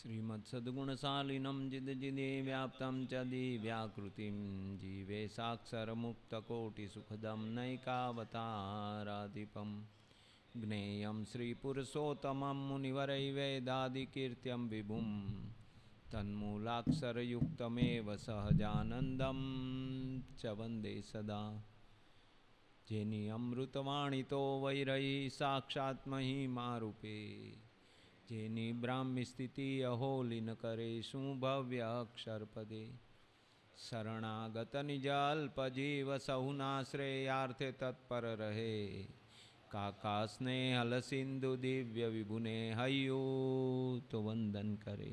श्रीमत्सद्गुणशालिनं जिदजिदे व्याप्तं च दिव्याकृतिं जीवे साक्षरमुक्तकोटिसुखदं नैकावताराधिपं ज्ञेयं श्रीपुरुषोत्तमं मुनिवरैवेदादिकीर्त्यं विभुं तन्मूलाक्षरयुक्तमेव सहजानन्दं च वन्दे सदा जेनि अमृतवाणितो वैरयी साक्षात् मारुपे जेनी ब्राह्मी स्थिति न करे शुभव्य अक्षर पदे शरणागत निजाल पजीव सहुनाश्रेयार्थे तत्पर रहे काका स्नेहल सिंधु दिव्य विभुने हयो तो वंदन करे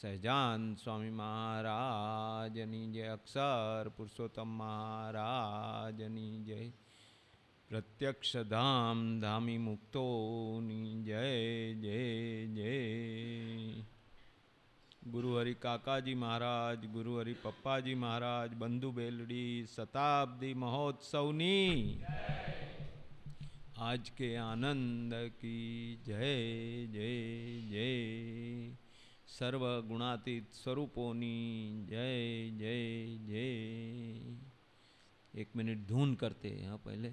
सजान स्वामी महाराज नि जय अक्षर पुरुषोत्तम महाराज नि जय प्रत्यक्ष धाम धामी मुक्तो जय जय जय गुरु हरि काका जी महाराज गुरु हरि पप्पा जी महाराज बंधु बेलड़ी शताब्दी महोत्सव महोत्सवनी आज के आनंद की जय जय जय सर्व गुणातीत स्वरूपों स्वरूपोनी जय जय जय एक मिनट धून करते हैं हाँ, पहले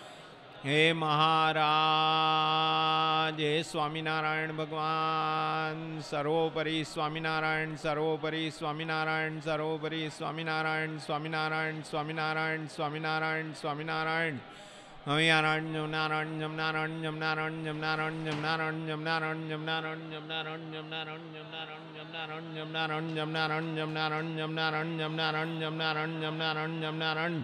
હે મહારાજ હે સ્વામિનારાયણ ભગવાન સર્વોપરી સ્વામિનારાયણ સર્વોપરી સ્વામિનારાયણ સર્વોપરી સ્વામિનારાયણ સ્વામિનારાયણ સ્વામિનારાયણ સ્વામિનારાયણ સ્વામિનારાયણ હવે નારાયણ જમનારાયણ જમનારાયણ જમનારાયણ જમનારાયણ જમનારાયણ જમનારાયણ જમનારાયણ જમનારાયણ જમનારાયણ જમનારાયણ જમનારાયણ જમનારાયણ જમનારાયણ જમનારાયણ જમનારાયણ જમનારાયણ જમનારાયણ જમનારાયણ જમનારાયણ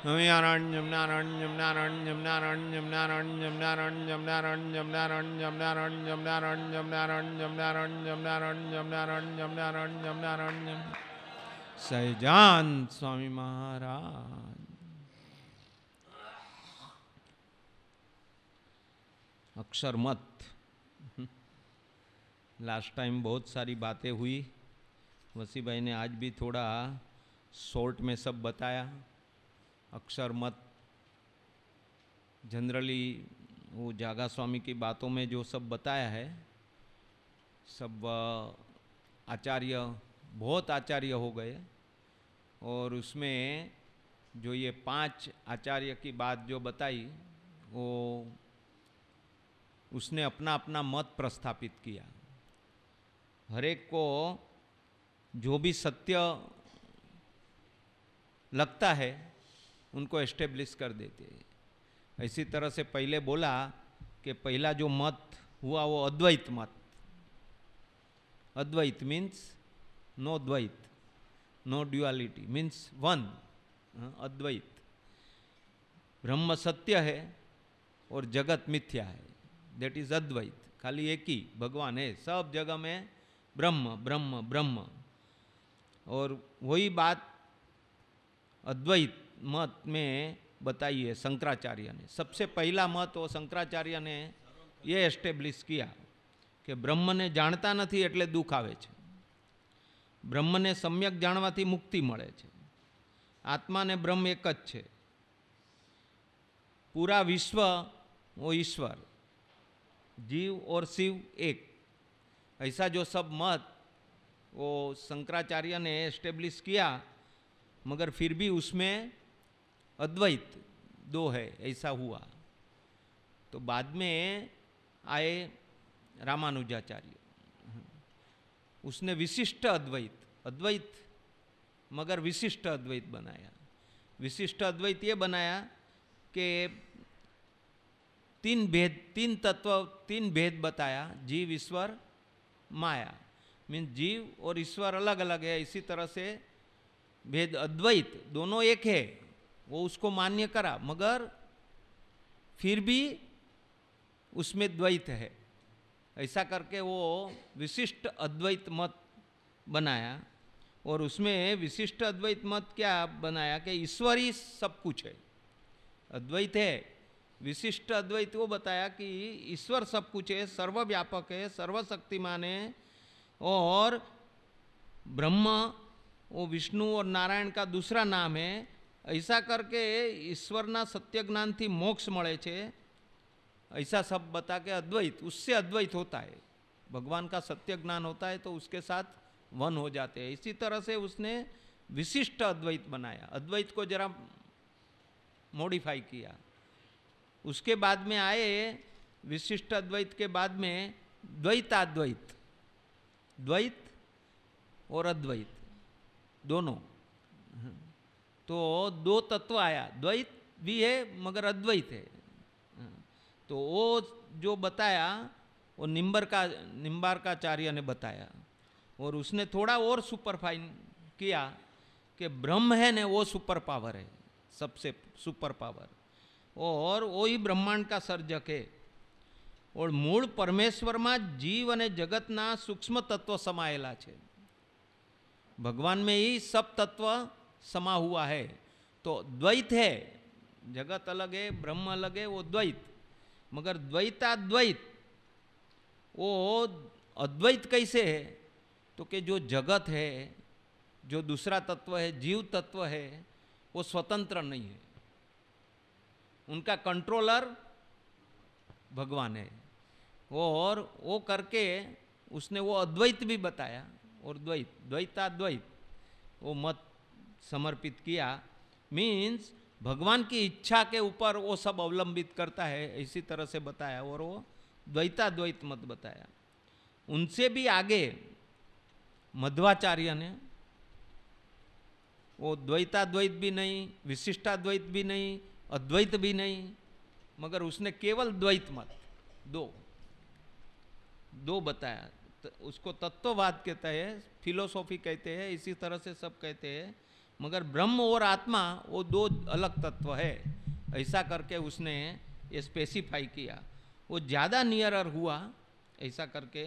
नारायण्यम नारायण्यम नारायण्यम नारायण्यम नारायण्यम नारायण्यम नारायण्यम नारायण्यम नारायण्यम नारायण्यम नारायण्यम नारायण्यम नारायण्यम नारायण्यम नारायण्यम नारायण्यम सैजान स्वामी महाराज अक्षर मत लास्ट टाइम बहुत सारी बातें हुई वसी भाई ने आज भी थोड़ा शॉर्ट में सब बताया अक्सर मत जनरली वो जागा स्वामी की बातों में जो सब बताया है सब आचार्य बहुत आचार्य हो गए और उसमें जो ये पांच आचार्य की बात जो बताई वो उसने अपना अपना मत प्रस्थापित किया हरेक को जो भी सत्य लगता है उनको एस्टेब्लिश कर देते हैं इसी तरह से पहले बोला कि पहला जो मत हुआ वो अद्वैत मत Advaita means no Dvaita no duality means one Advaita ब्रह्म सत्य है और जगत मिथ्या है देट इज अद्वैत खाली एक ही भगवान है सब जगह में ब्रह्म ब्रह्म ब्रह्म और वही बात अद्वैत મત મેં बताइए શંકરાચાર્યને સબસે सबसे મત ઓ શંકરાચાર્યને એ એસ્ટેબ્લિશ किया કે બ્રહ્મને જાણતા નથી એટલે દુઃખ આવે છે બ્રહ્મને સમ્યક જાણવાથી મુક્તિ મળે છે આત્માને બ્રહ્મ એક જ છે પૂરા વિશ્વ ઓ ઈશ્વર જીવ ઓર શિવ એક એસા જો સબ મત ઓ શંકરાચાર્યને એસ્ટેબ્લિશ एस्टेब्लिश મગર मगर फिर भी अद्वैत दो है ऐसा हुआ तो बाद में आए रामानुजाचार्य उसने विशिष्ट अद्वैत अद्वैत मगर विशिष्ट अद्वैत बनाया विशिष्ट अद्वैत ये बनाया कि तीन भेद तीन तत्व तीन भेद बताया जीव ईश्वर माया मीन जीव और ईश्वर अलग अलग है इसी तरह से भेद अद्वैत दोनों एक है वो उसको मान्य करा मगर फिर भी उसमें द्वैत है ऐसा करके वो विशिष्ट अद्वैत मत बनाया और उसमें विशिष्ट अद्वैत मत क्या बनाया कि ईश्वर ही सब कुछ है अद्वैत है विशिष्ट अद्वैत वो बताया कि ईश्वर सब कुछ है सर्वव्यापक है सर्वशक्तिमान है और ब्रह्म वो विष्णु और नारायण का दूसरा नाम है ऐसा करके ઈશ્વરના સત્ય જ્ઞાનથી મોક્ષ મળે છે ऐसा सब बता के अद्वैत उससे अद्वैत होता है भगवान का सत्य ज्ञान होता है तो उसके साथ वन हो जाते हैं इसी तरह से उसने विशिष्ट अद्वैत बनाया अद्वैत को जरा मॉडिफाई किया उसके बाद में आए विशिष्ट अद्वैत के बाद में द्वैताद्वैत द्वैत और अद्वैत दोनों तो दो तत्व आया द्वैत भी है मगर अद्वैत है हम्म, तो वो जो बताया वो निम्बर का निम्बारकाचार्य ने बताया और उसने थोड़ा और सुपरफाइन किया कि ब्रह्म है ने वो सुपर पावर है सबसे सुपर पावर और वो ही ब्रह्मांड का सर्जक है और मूल परमेश्वर जीव પરમેશ્વરમાં जगत અને सूक्ष्म तत्व समायेला है भगवान में ही सब तत्व समा हुआ है तो द्वैत है जगत अलग है ब्रह्म अलग है वो द्वैत मगर द्वैताद्वैत वो अद्वैत कैसे है तो कि जो जगत है जो दूसरा तत्व है जीव तत्व है वो स्वतंत्र नहीं है उनका कंट्रोलर भगवान है और वो करके उसने वो अद्वैत भी बताया और द्वैत द्वैताद्वैत वो मत समर्पित किया मीन्स भगवान की इच्छा के ऊपर वो सब अवलंबित करता है इसी तरह से बताया और वो द्वैता द्वैत मत बताया उनसे भी आगे मध्वाचार्य ने वो द्वैत भी नहीं विशिष्टाद्वैत भी नहीं अद्वैत भी नहीं मगर उसने केवल द्वैत मत दो दो बताया तो उसको तत्ववाद कहते हैं फिलोसॉफी कहते हैं इसी तरह से सब कहते हैं मगर ब्रह्म और आत्मा वो दो अलग तत्व है ऐसा करके उसने ये स्पेसिफाई किया वो ज़्यादा नियरर हुआ ऐसा करके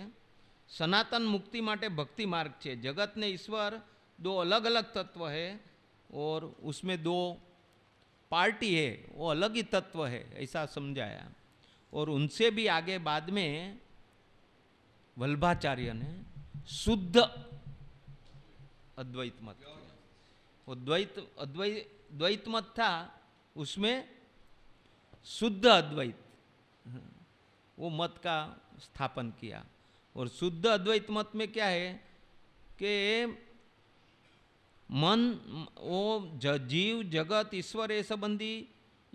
सनातन मुक्ति माटे भक्ति मार्ग छे जगत ने ईश्वर दो अलग अलग तत्व है और उसमें दो पार्टी है वो अलग ही तत्व है ऐसा समझाया और उनसे भी आगे बाद में वल्भाचार्य ने शुद्ध अद्वैत मत किया वो द्वैत अद्वैत द्वैत मत था उसमें शुद्ध अद्वैत वो मत का स्थापन किया और शुद्ध अद्वैत मत में क्या है कि मन वो जीव जगत ईश्वर ये संबंधी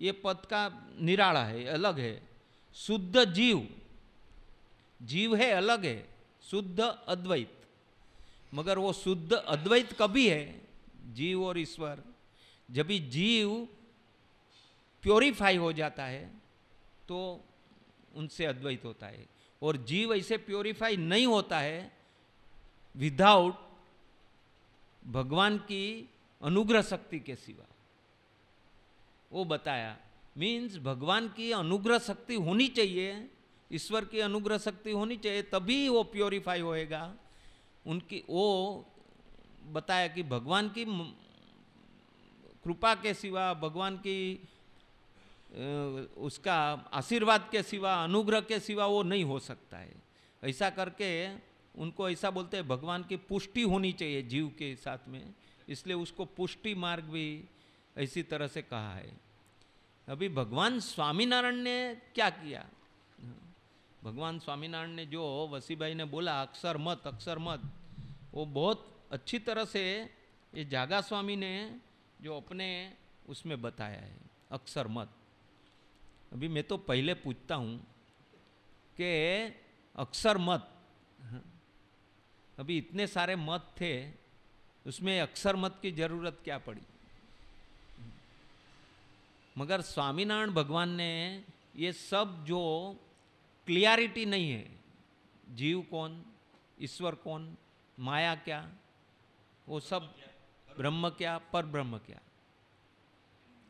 ये पद का निराला है अलग है शुद्ध जीव जीव है अलग है शुद्ध अद्वैत मगर वो शुद्ध अद्वैत कभी है जीव और ईश्वर जब भी जीव प्योरीफाई हो जाता है तो उनसे अद्वैत होता है और जीव ऐसे प्योरीफाई नहीं होता है विदाउट भगवान की अनुग्रह शक्ति के सिवा वो बताया मीन्स भगवान की अनुग्रह शक्ति होनी चाहिए ईश्वर की अनुग्रह शक्ति होनी चाहिए तभी वो प्योरीफाई होएगा उनकी वो बताया कि भगवान की कृपा के सिवा भगवान की उसका आशीर्वाद के सिवा अनुग्रह के सिवा वो नहीं हो सकता है ऐसा करके उनको ऐसा बोलते हैं भगवान की पुष्टि होनी चाहिए जीव के साथ में इसलिए उसको पुष्टि मार्ग भी इसी तरह से कहा है अभी भगवान स्वामीनारायण ने क्या किया भगवान स्वामीनारायण ने जो भाई ने बोला अक्षर मत अक्षर मत वो बहुत अच्छी तरह से ये जागा स्वामी ने जो अपने उसमें बताया है अक्सर मत अभी मैं तो पहले पूछता हूँ कि अक्सर मत अभी इतने सारे मत थे उसमें अक्सर मत की ज़रूरत क्या पड़ी मगर स्वामीनारायण भगवान ने ये सब जो क्लियरिटी नहीं है जीव कौन ईश्वर कौन माया क्या वो सब ब्रह्म क्या पर ब्रह्म क्या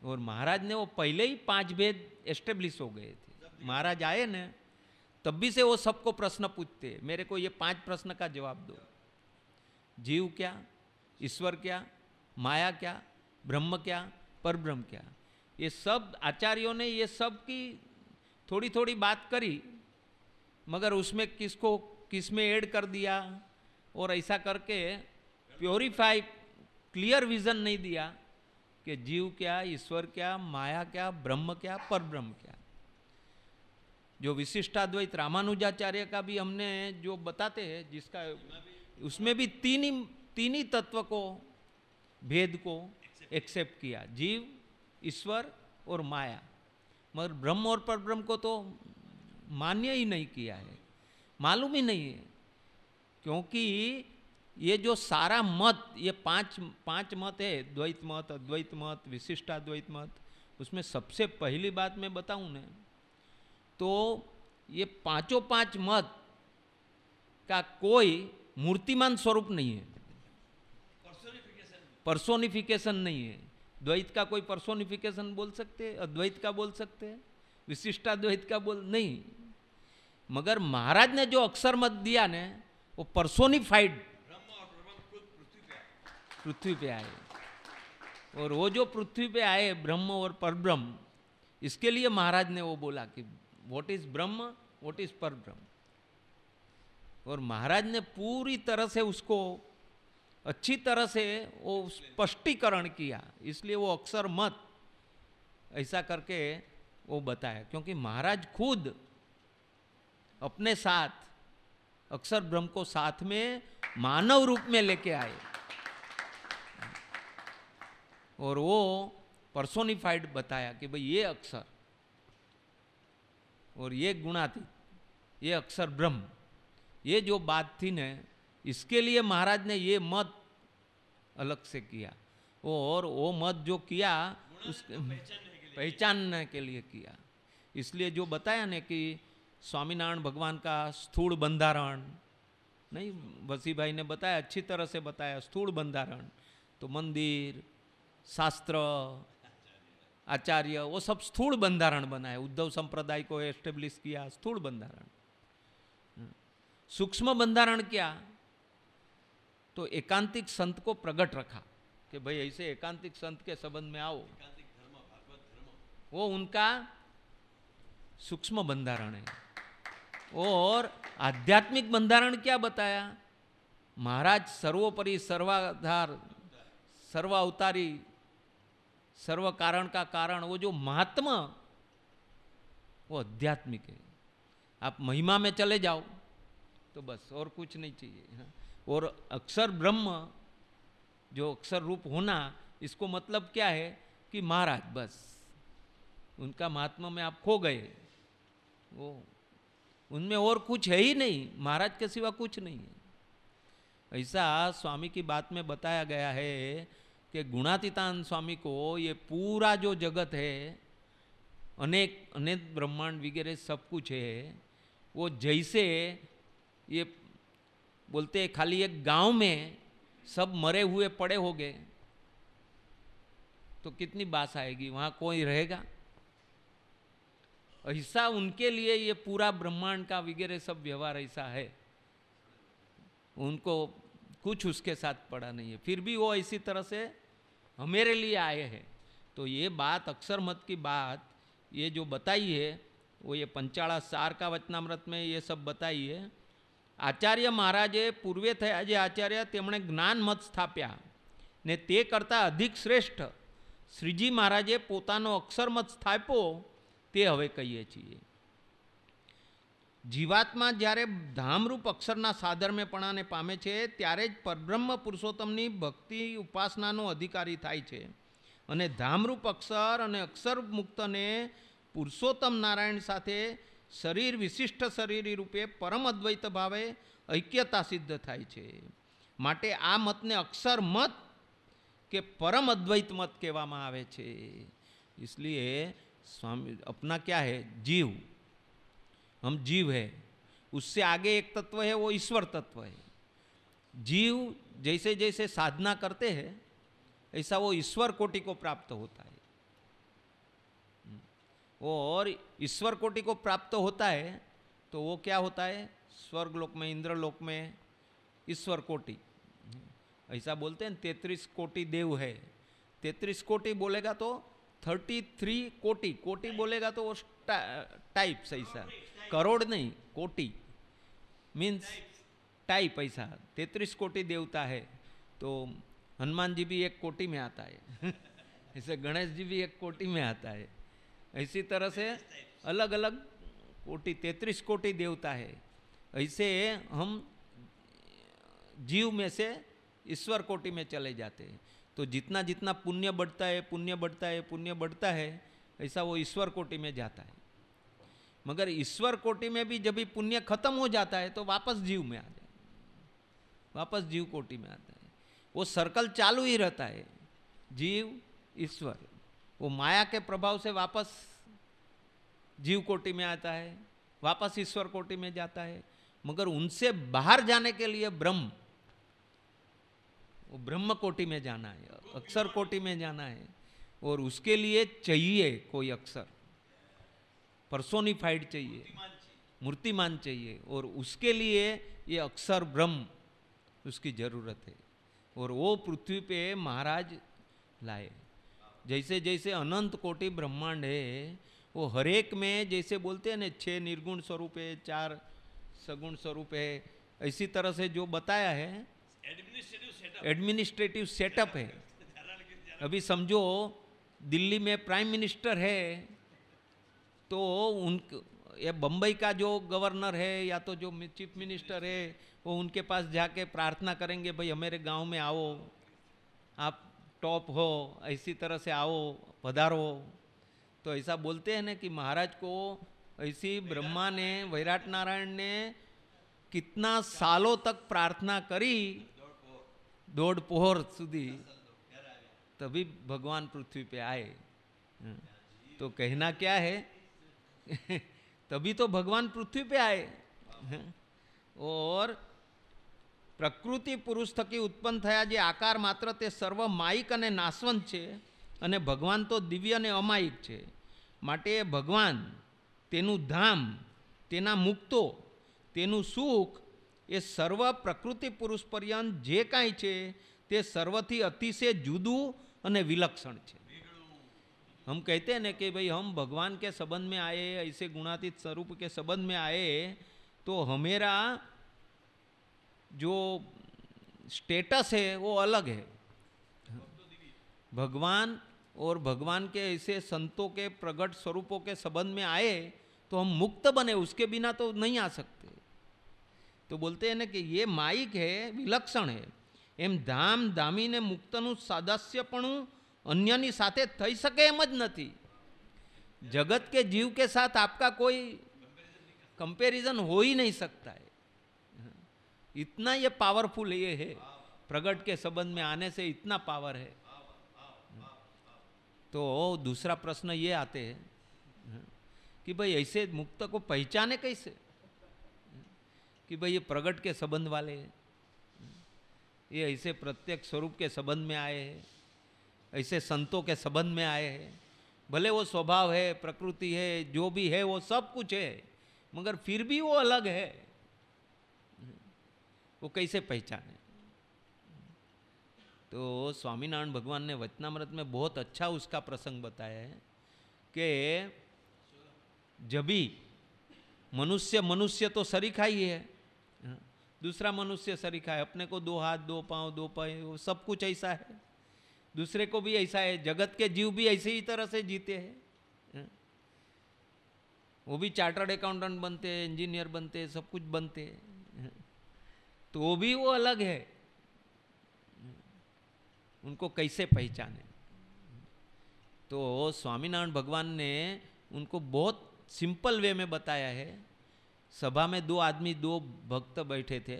और महाराज ने वो पहले ही पांच भेद एस्टेब्लिश हो गए थे महाराज आए न तब भी से वो सबको प्रश्न पूछते मेरे को ये पांच प्रश्न का जवाब दो जीव क्या ईश्वर क्या माया क्या ब्रह्म क्या पर ब्रह्म क्या ये सब आचार्यों ने ये सब की थोड़ी थोड़ी बात करी मगर उसमें किसको किस में ऐड कर दिया और ऐसा करके प्योरीफाई क्लियर विजन नहीं दिया कि जीव क्या ईश्वर क्या माया क्या ब्रह्म क्या पर ब्रह्म क्या जो विशिष्टाद्वैत रामानुजाचार्य का भी हमने जो बताते हैं जिसका उसमें भी तीन ही तीन ही तत्व को भेद को एक्सेप्ट किया जीव ईश्वर और माया मगर ब्रह्म और परब्रह्म को तो मान्य ही नहीं किया है मालूम ही नहीं है क्योंकि ये जो सारा मत ये पांच पांच मत है द्वैत मत अद्वैत मत विशिष्टाद्वैत मत उसमें सबसे पहली बात मैं बताऊँ न तो ये पांचों पांच मत का कोई मूर्तिमान स्वरूप नहीं है पर्सोनिफिकेशन नहीं है द्वैत का कोई पर्सोनिफिकेशन बोल सकते अद्वैत का बोल सकते विशिष्टाद्वैत का बोल नहीं मगर महाराज ने जो अक्षर मत दिया ने वो पर्सोनिफाइड पृथ्वी पे आए और वो जो पृथ्वी पे आए ब्रह्म और परब्रह्म इसके लिए महाराज ने वो बोला कि what is Brahm what is Parabrahm और महाराज ने पूरी तरह से उसको अच्छी तरह से वो स्पष्टीकरण किया इसलिए वो अक्सर मत ऐसा करके वो बताया क्योंकि महाराज खुद अपने साथ अक्सर ब्रह्म को साथ में मानव रूप में लेके आए और वो पर्सोनिफाइड बताया कि भाई ये अक्षर और ये गुणातीत ये अक्षर ब्रह्म ये जो बात थी ने इसके लिए महाराज ने ये मत अलग से किया और वो मत जो किया उसके पहचानने के लिए किया इसलिए जो बताया ने कि स्वामीनारायण भगवान का स्थूल बंधारण नहीं वसी भाई ने बताया अच्छी तरह से बताया स्थूल बंधारण तो मंदिर शास्त्र आचार्य वो सब स्थूल बंधारण बना है उद्धव संप्रदाय को एस्टेब्लिश किया स्थूल बंधारण हम्म। सूक्ष्म बंधारण क्या तो एकांतिक संत को प्रकट रखा कि भाई ऐसे एकांतिक संत के संबंध में आओ वो उनका सूक्ष्म बंधारण है और आध्यात्मिक बंधारण क्या बताया महाराज सर्वोपरि सर्वाधार सर्वावतारी सर्व कारण का कारण वो जो महात्मा वो आध्यात्मिक है आप महिमा में चले जाओ तो बस और कुछ नहीं चाहिए और अक्षर ब्रह्म जो अक्षर रूप होना इसको मतलब क्या है कि महाराज बस उनका महात्मा में आप खो गए वो उनमें और कुछ है ही नहीं महाराज के सिवा कुछ नहीं है ऐसा स्वामी की बात में बताया गया है कि गुणातीतान स्वामी को ये पूरा जो जगत है अनेक अनेक ब्रह्मांड वगैरह सब कुछ है वो जैसे ये बोलते खाली एक गांव में सब मरे हुए पड़े हो गए तो कितनी बास आएगी वहाँ कोई रहेगा ऐसा हिस्सा उनके लिए ये पूरा ब्रह्मांड का वगैरह सब व्यवहार ऐसा है उनको कुछ उसके साथ पड़ा नहीं है फिर भी वो इसी तरह से मेरे लिए आए हैं तो ये बात अक्षर मत की बात ये जो बताई है वो ये पंचाड़ा सार का वचनामृत में ये सब बताई है આચાર્ય મહારાજે પૂર્વે થયા જે આચાર્ય તેમણે જ્ઞાન મત સ્થાપ્યા ને તે કરતાં અધિક શ્રેષ્ઠ શ્રીજી મહારાજે પોતાનો અક્ષરમત સ્થાપ્યો તે હવે કહીએ છીએ જીવાત્મા જ્યારે ધામરૂપ અક્ષરના સાધર્મ્યપણાને પામે છે ત્યારે જ પરબ્રહ્મ પુરુષોત્તમની ભક્તિ ઉપાસનાનો અધિકારી થાય છે અને ધામરૂપ અક્ષર અને અક્ષર મુક્તને પુરુષોત્તમ નારાયણ સાથે શરીર વિશિષ્ટ શરીર રૂપે પરમ અદ્વૈત ભાવે ઐક્યતા સિદ્ધ થાય છે માટે આ મતને અક્ષર મત કે પરમ અદ્વૈત મત કહેવામાં આવે છે इसलिए સ્વામી અપના ક્યાં હે જીવ हम जीव है उससे आगे एक तत्व है वो ईश्वर तत्व है जीव जैसे जैसे साधना करते हैं ऐसा वो ईश्वर कोटि को प्राप्त होता है वो और ईश्वर कोटि को प्राप्त होता है तो वो क्या होता है स्वर्ग लोक में इंद्रलोक में ईश्वर कोटि ऐसा बोलते हैं तैतीस कोटि देव है तैतीस कोटि बोलेगा तो थर्टी थ्री कोटि कोटि बोलेगा तो वो टाइप्स ऐसा करोड़ नहीं कोटि मीन्स टाई पैसा तैतीस कोटि देवता है तो हनुमान जी भी एक कोटि में आता है ऐसे गणेश जी भी एक कोटि में आता है इसी तरह से अलग अलग कोटि तैतीस कोटि देवता है ऐसे हम जीव में से ईश्वर कोटि में चले जाते हैं तो जितना जितना पुण्य बढ़ता है पुण्य बढ़ता है पुण्य बढ़ता है ऐसा वो ईश्वर कोटि में जाता है मगर ईश्वर कोटि में भी जब भी पुण्य खत्म हो जाता है तो वापस जीव में आ जाए वापस जीव कोटि में आता है वो सर्कल चालू ही रहता है जीव ईश्वर वो माया के प्रभाव से वापस जीव कोटि में आता है वापस ईश्वर कोटि में जाता है मगर उनसे बाहर जाने के लिए ब्रह्म वो ब्रह्म कोटि में जाना है अक्षर कोटि में जाना है और उसके लिए चाहिए कोई अक्षर परसोनिफाइड चाहिए मूर्तिमान चाहिए और उसके लिए ये अक्षर ब्रह्म उसकी ज़रूरत है और वो पृथ्वी पे महाराज लाए जैसे जैसे अनंत कोटि ब्रह्मांड है वो हरेक में जैसे बोलते हैं ना छः निर्गुण स्वरूप है चार सगुण स्वरूप है इसी तरह से जो बताया है एडमिनिस्ट्रेटिव सेटअप है अभी समझो दिल्ली में प्राइम मिनिस्टर है तो उन ये बम्बई का जो गवर्नर है या तो जो चीफ मिनिस्टर है वो उनके पास जाके प्रार्थना करेंगे भाई हमारे गांव में आओ आप टॉप हो ऐसी तरह से आओ पधारो तो ऐसा बोलते हैं ना कि महाराज को ऐसी ब्रह्मा ने वैराट नारायण ने कितना सालों तक प्रार्थना करी दौड़ पोहर सुधी तभी भगवान पृथ्वी पे आए हम्म, तो कहना क्या है તભી તો ભગવાન પૃથ્વી પે आए ઓર પ્રકૃતિ પુરુષ થકી ઉત્પન્ન થયા જે આકાર માત્ર તે સર્વ માયિક અને નાશવંત છે અને ભગવાન તો દિવ્ય અને અમાયિક છે માટે ભગવાન તેનું ધામ તેના મુક્તો તેનું સુખ એ સર્વ પ્રકૃતિ પુરુષ પર્યંત જે કાંઈ છે તે સર્વથી અતિશય જુદું અને વિલક્ષણ છે हम कहते हैं ना कि भाई हम भगवान के संबंध में आए ऐसे गुणातीत स्वरूप के संबंध में आए तो हमेरा जो स्टेटस है वो अलग है भगवान और भगवान के ऐसे संतों के प्रगट स्वरूपों के संबंध में आए तो हम मुक्त बने उसके बिना तो नहीं आ सकते तो बोलते हैं ना कि ये माइक है विलक्षण है एम એમ ધામ ધામીને મુક્તનું સાદસ્યપણું अन्य સાથે થઈ सके એમ જ जगत के जीव के साथ आपका कोई कंपेरिजन हो ही नहीं सकता है इतना ये पावरफुल ये है प्रगट के संबंध में आने से इतना पावर है तो दूसरा प्रश्न ये आते हैं कि भाई ऐसे मुक्त को पहचाने कैसे कि भाई ये प्रगट के संबंध वाले हैं ये ऐसे प्रत्येक स्वरूप के संबंध में आए हैं ऐसे संतों के संबंध में आए हैं भले वो स्वभाव है प्रकृति है जो भी है वो सब कुछ है मगर फिर भी वो अलग है वो कैसे पहचाने तो स्वामीनारायण भगवान ने वचनामृत में बहुत अच्छा उसका प्रसंग बताया है कि जबी मनुष्य मनुष्य तो सरीखा ही है हाँ, दूसरा मनुष्य सरीखा है अपने को दो हाथ दो पांव दो पाए वो सब कुछ ऐसा है दूसरे को भी ऐसा है जगत के जीव भी ऐसे ही तरह से जीते हैं हाँ। वो भी चार्टर्ड अकाउंटेंट बनते हैं इंजीनियर बनते हैं सब कुछ बनते हैं हाँ। तो वो भी वो अलग है हाँ। उनको कैसे पहचाने तो स्वामीनारायण भगवान ने उनको बहुत सिंपल वे में बताया है सभा में दो आदमी दो भक्त बैठे थे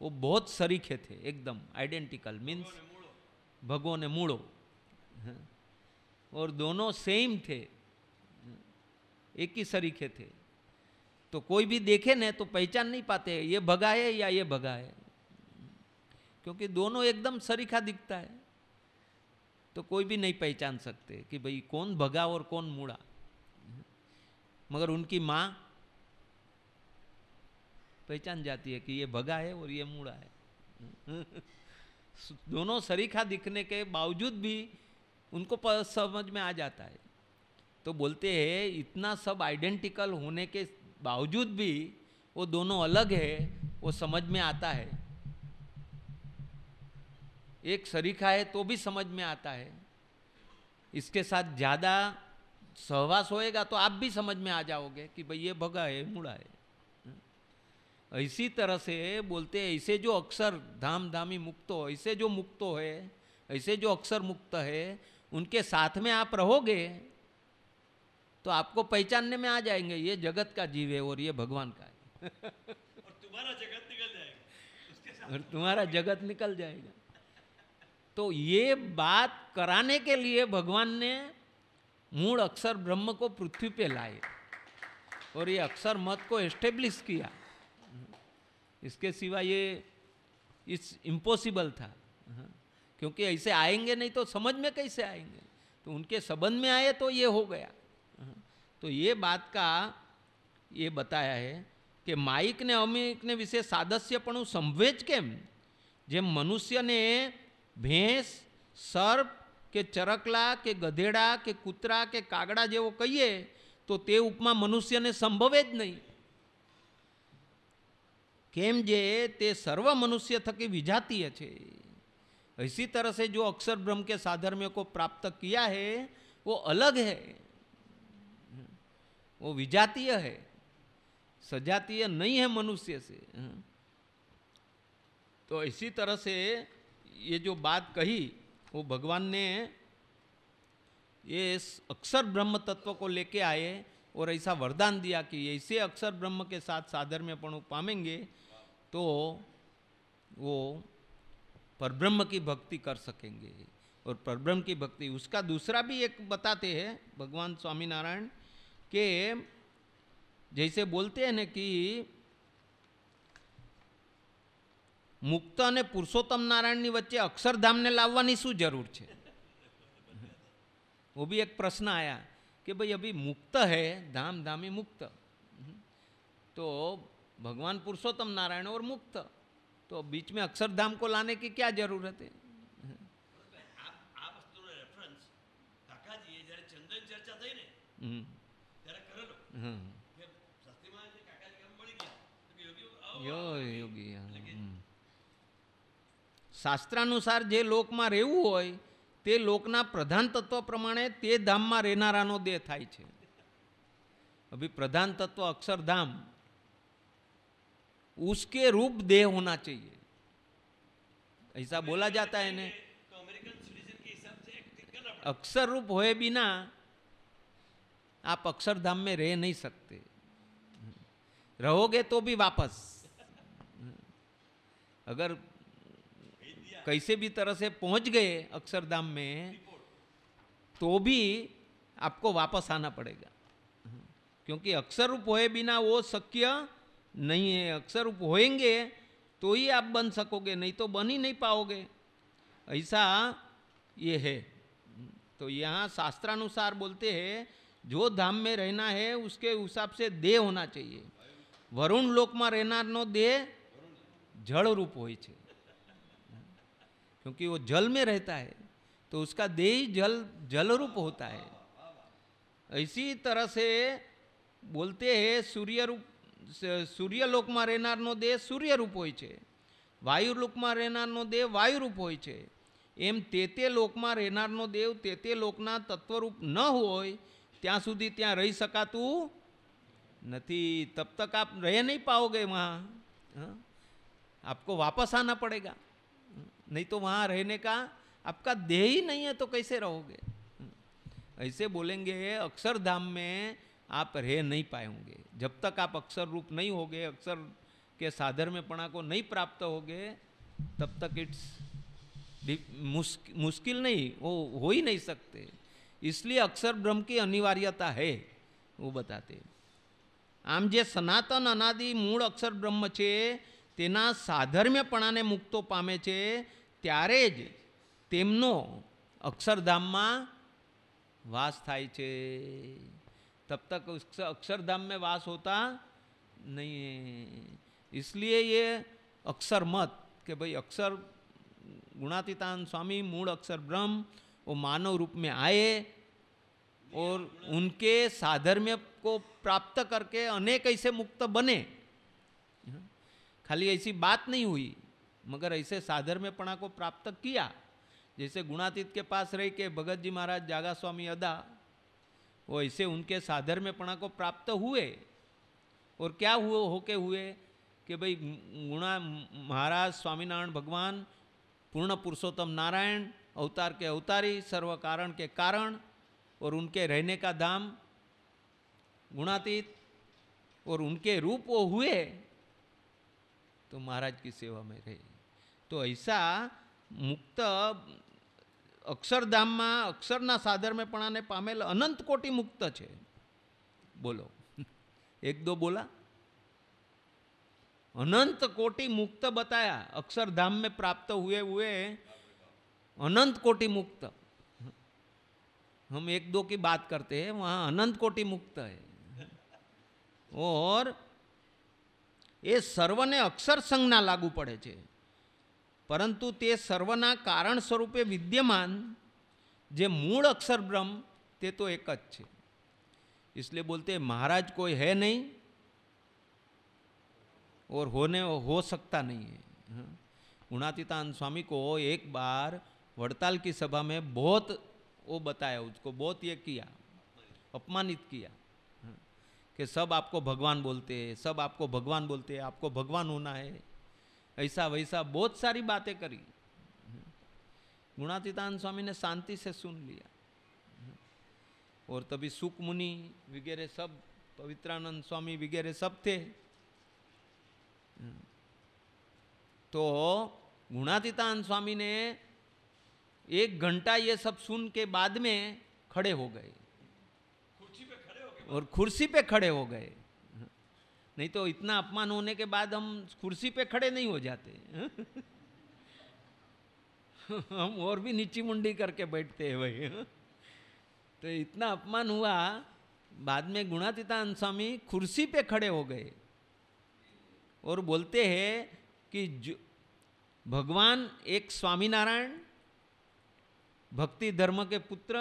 वो बहुत सरीखे थे एकदम आइडेंटिकल मीन्स भगो ने मूड़ो और दोनों सेम थे एक ही सरीखे थे तो कोई भी देखे ना तो पहचान नहीं पाते ये भगा है या ये भगा है क्योंकि दोनों एकदम सरीखा दिखता है तो कोई भी नहीं पहचान सकते कि भाई कौन भगा और कौन मुड़ा मगर उनकी माँ पहचान जाती है कि ये भगा है और ये मुड़ा है दोनों सरीखा दिखने के बावजूद भी उनको समझ में आ जाता है तो बोलते हैं इतना सब आइडेंटिकल होने के बावजूद भी वो दोनों अलग है वो समझ में आता है एक सरीखा है तो भी समझ में आता है इसके साथ ज़्यादा सहवास होएगा तो आप भी समझ में आ जाओगे कि भाई ये भगा है मुड़ा है इसी तरह से बोलते हैं ऐसे जो अक्सर धाम धामी मुक्तो ऐसे जो मुक्तो है ऐसे जो अक्सर मुक्त है उनके साथ में आप रहोगे तो आपको पहचानने में आ जाएंगे ये जगत का जीव है और ये भगवान का है और तुम्हारा जगत निकल जाएगा और तुम्हारा जगत निकल जाएगा तो ये बात कराने के लिए भगवान ने मूल अक्षर ब्रह्म को पृथ्वी पे लाए और ये अक्षर मत को एस्टेब्लिश किया इसके सिवा ये इस इम्पॉसिबल था हाँ। क्योंकि ऐसे आएंगे नहीं तो समझ में कैसे आएंगे तो उनके संबंध में आए तो ये हो गया हाँ। तो ये बात का ये बताया है कि माइक ने अमिक ने विषय सादस्यपणु संवेद केम जेम मनुष्य ने भेस सर्प के चरकला के गधेड़ा के कूतरा के कागड़ा जो कही है तो उपमा मनुष्य ने संभवेज नहीं केम जे ते सर्व मनुष्य થકી विजातीय छे इसी तरह से जो अक्षर ब्रह्म के साधर्म्य को प्राप्त किया है वो अलग है वो विजातीय है सजातीय नहीं है मनुष्य से तो इसी तरह से ये जो बात कही वो भगवान ने ये अक्षर ब्रह्म तत्व को लेके आए और ऐसा वरदान दिया कि ऐसे अक्षर ब्रह्म के साथ साधर्म्यपण पामेंगे तो वो परब्रह्म की भक्ति कर सकेंगे और परब्रह्म की भक्ति उसका दूसरा भी एक बताते हैं भगवान स्वामीनारायण के जैसे बोलते हैं ना कि मुक्त મુક્ત અને वच्चे નારાયણની વચ્ચે ने લાવવાની शू जरूर છે वो भी एक प्रश्न आया कि भाई अभी मुक्त है धाम धामी मुक्त तो ભગવાન पुरुषोत्तम નારાયણ ઓર મુક્ત તો बीच में अक्षरधाम को लाने की क्या जरूरत है યોગી શાસ્ત્રાનુસાર જે લોકમાં રહેવું હોય તે લોકના પ્રધાન તત્વ પ્રમાણે તે ધામમાં રહેનારાનો દેહ થાય છે અભી પ્રધાન તત્વ અક્ષરધામ उसके रूप देह होना चाहिए ऐसा बोला जाता है इन्हें अक्षर रूप होए बिना आप अक्षरधाम में रह नहीं सकते रहोगे तो भी वापस अगर कैसे भी तरह से पहुंच गए अक्षरधाम में तो भी आपको वापस आना पड़ेगा क्योंकि अक्षर रूप होए बिना वो शक्य नहीं अक्षर होएंगे तो ही आप बन सकोगे नहीं तो बन ही नहीं पाओगे ऐसा ये है तो यहाँ शास्त्रानुसार बोलते हैं जो धाम में रहना है उसके हिसाब से देह होना चाहिए वरुण में रहना नो देह जल रूप हो क्योंकि वो जल में रहता है तो उसका देह जल जल रूप होता है इसी तरह से बोलते हैं सूर्य रूप સૂર્યલોકમાં રહેનારનો દેહ સૂર્યરૂપ હોય છે વાયુલોકમાં રહેનારનો દેહ વાયુરૂપ હોય છે એમ તે તે લોકમાં રહેનારનો દેવ તે તે લોકના તત્વરૂપ ન હોય ત્યાં સુધી ત્યાં રહી શકાતું નથી તબ તક આપ રહે નહીં પાઓગે વहाँ आपको वापस आना पड़ेगा नहीं तो वहाँ रहने का आपका देह ही नहीं है तो कैसे रहोगे ऐसे बोलेंगे अक्षरधाम आप रह नहीं पाएंगे जब तक आप अक्षर रूप नहीं होगे अक्षर के साधर में पणा को नहीं प्राप्त होगे तब तक इट्स मुश्क, मुश्किल नहीं वो हो ही नहीं सकते इसलिए अक्षर ब्रह्म की अनिवार्यता है वो बताते આમ જે સનાતન અનાદિ મૂળ અક્ષર બ્રહ્મ છે તેના સાધર્મ્યપણાને મુક્તો પામે છે ત્યારે જ તેમનો અક્ષરધામમાં વાસ થાય છે तब तक अक्षरधाम में वास होता नहीं है इसलिए ये अक्षर मत कि भाई अक्षर गुणातीतान स्वामी मूल अक्षर ब्रह्म वो मानव रूप में आए और उनके साधर्म्य को प्राप्त करके अनेक ऐसे मुक्त बने खाली ऐसी बात नहीं हुई मगर ऐसे साधर्म्यपणा को प्राप्त किया जैसे गुणातीत के पास रह के भगत जी महाराज जागा स्वामी अदा वो ऐसे उनके पणा को प्राप्त हुए और क्या हुए होके हुए कि भाई गुणा महाराज स्वामीनारायण भगवान पूर्ण पुरुषोत्तम नारायण अवतार के अवतारी सर्व कारण के कारण और उनके रहने का दाम गुणातीत और उनके रूप वो हुए तो महाराज की सेवा में रहे तो ऐसा मुक्त અક્ષરધામમાં અક્ષરના સાધર્મ્યપણાને પામેલ અનંત કોટી મુક્ત છે બોલો એક દો બોલા अनंत कोटि मुक्त बताया अक्षरधाम में प्राप्त हुए हुए अनंत कोटि मुक्त हम एक दो की बात करते हैं वहाँ अनंत कोटि मुक्त है और ये सर्व ने अक्षर संज्ञा लागू पड़े परंतु તે સર્વના કારણ સ્વરૂપે વિદ્યમાન જે મૂળ અક્ષર બ્રહ્મ તે તો એક જ इसलिए बोलते महाराज कोई है नहीं और होने हो सकता नहीं है उणातीतान हाँ। स्वामी को एक बार वड़ताल की सभा में बहुत वो बताया उसको बहुत ये किया अपमानित किया हाँ। कि सब आपको भगवान बोलते हैं सब आपको भगवान बोलते हैं आपको भगवान होना है ऐसा वैसा बहुत सारी बातें करी गुणातीतान स्वामी ने शांति से सुन लिया और तभी सुख मुनि वगैरह सब पवित्रानंद स्वामी वगैरह सब थे तो गुणातीतान स्वामी ने एक घंटा ये सब सुन के बाद में खड़े हो गए और कुर्सी पे खड़े हो गए नहीं तो इतना अपमान होने के बाद हम कुर्सी पे खड़े नहीं हो जाते हम और भी नीची मुंडी करके बैठते हैं भाई तो इतना अपमान हुआ बाद में गुणातीतान स्वामी कुर्सी पे खड़े हो गए और बोलते हैं कि जो भगवान एक स्वामीनारायण भक्ति धर्म के पुत्र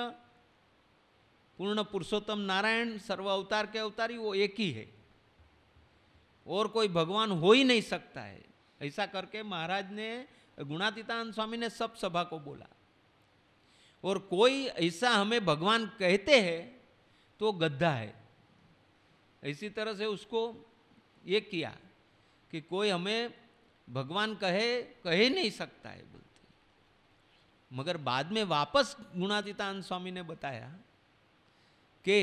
पूर्ण पुरुषोत्तम नारायण सर्व अवतार के अवतारी वो एक ही है और कोई भगवान हो ही नहीं सकता है ऐसा करके महाराज ने गुणातीतान स्वामी ने सब सभा को बोला और कोई ऐसा हमें भगवान कहते हैं तो गद्दा है इसी तरह से उसको ये किया कि कोई हमें भगवान कहे कह ही नहीं सकता है बोलते मगर बाद में वापस गुणातीतान स्वामी ने बताया कि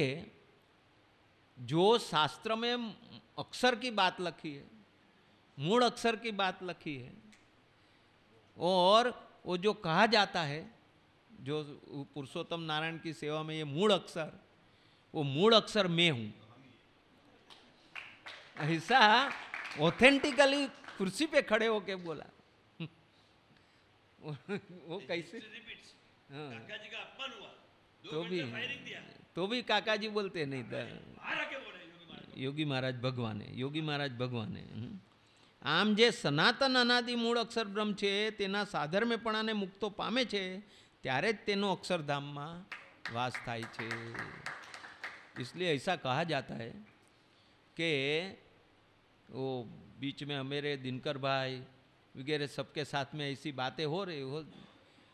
जो शास्त्र में अक्षर की बात लखी है मूल अक्षर की बात लखी है और वो जो कहा जाता है जो पुरुषोत्तम नारायण की सेवा में ये मूल अक्षर वो मूल अक्षर मैं हूं ऐसा ऑथेंटिकली कुर्सी पे खड़े होके बोला वो कैसे हाँ। काका जी का अपमान हुआ तो भी तो भी काका जी बोलते नहीं था तो योगी महाराज ભગવાને योगी महाराज भगवान આમ જે સનાતન અનાદિ મૂળ અક્ષર બ્રહ્મ है तना સાધર્મ્યપણાને મુક્તો પામે છે ત્યારે अक्षरधाम में वास વાસ इसलिए ऐसा कहा जाता है कि वो बीच में हमेरे दिनकर भाई वगैरह सबके साथ में ऐसी बातें हो रही हो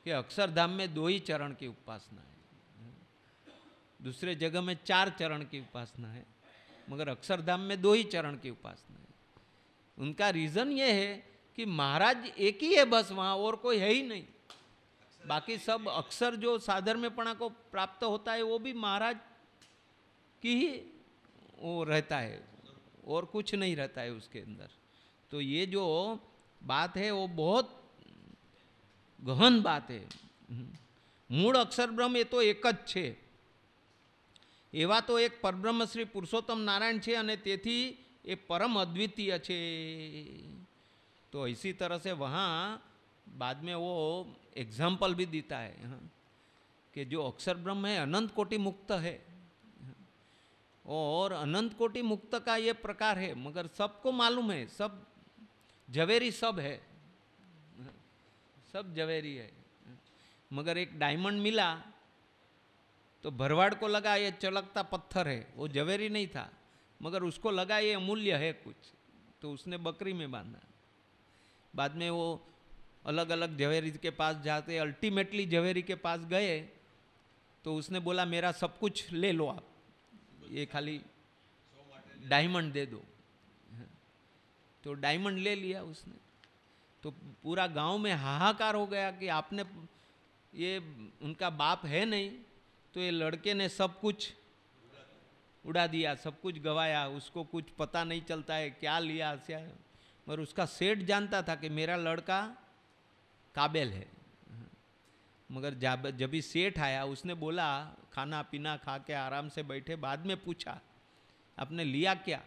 कि अक्षरधाम में दो ही चरण की उपासना है दूसरे जगह में चार चरण की उपासना है मगर अक्षरधाम में दो ही चरण की उपासना है उनका रीज़न ये है कि महाराज एक ही है बस वहाँ और कोई है ही नहीं बाकी सब अक्सर जो साधर में पणा को प्राप्त होता है वो भी महाराज की ही वो रहता है और कुछ नहीं रहता है उसके अंदर तो ये जो बात है वो बहुत गहन बात है हम्म। मूल अक्षर ब्रह्म ये तो एक है एवं तो एक પરબ્રહ્મ શ્રી पुरुषोत्तम नारायण છે અને ये परम अद्वितीय तो इसी तरह से वहाँ बाद में वो एग्जाम्पल भी देता है हाँ कि जो अक्षर ब्रह्म है अनंत कोटि मुक्त है और अनंत कोटि मुक्त का ये प्रकार है मगर सबको मालूम है सब जवेरी सब है सब जवेरी है मगर एक डायमंड मिला तो भरवाड़ को लगा ये चलकता पत्थर है वो जवेरी नहीं था मगर उसको लगा ये अमूल्य है कुछ तो उसने बकरी में बांधा बाद में वो अलग अलग जवेरी के पास जाते अल्टीमेटली जवेरी के पास गए तो उसने बोला मेरा सब कुछ ले लो आप ये खाली डायमंड दे दो तो डायमंड ले लिया उसने तो पूरा गांव में हाहाकार हो गया कि आपने ये उनका बाप है नहीं तो ये लड़के ने सब कुछ उड़ा दिया सब कुछ गवाया उसको कुछ पता नहीं चलता है क्या लिया क्या मगर उसका सेठ जानता था कि मेरा लड़का काबिल है मगर जब जब ही सेठ आया उसने बोला खाना पीना खा के आराम से बैठे बाद में पूछा आपने लिया क्या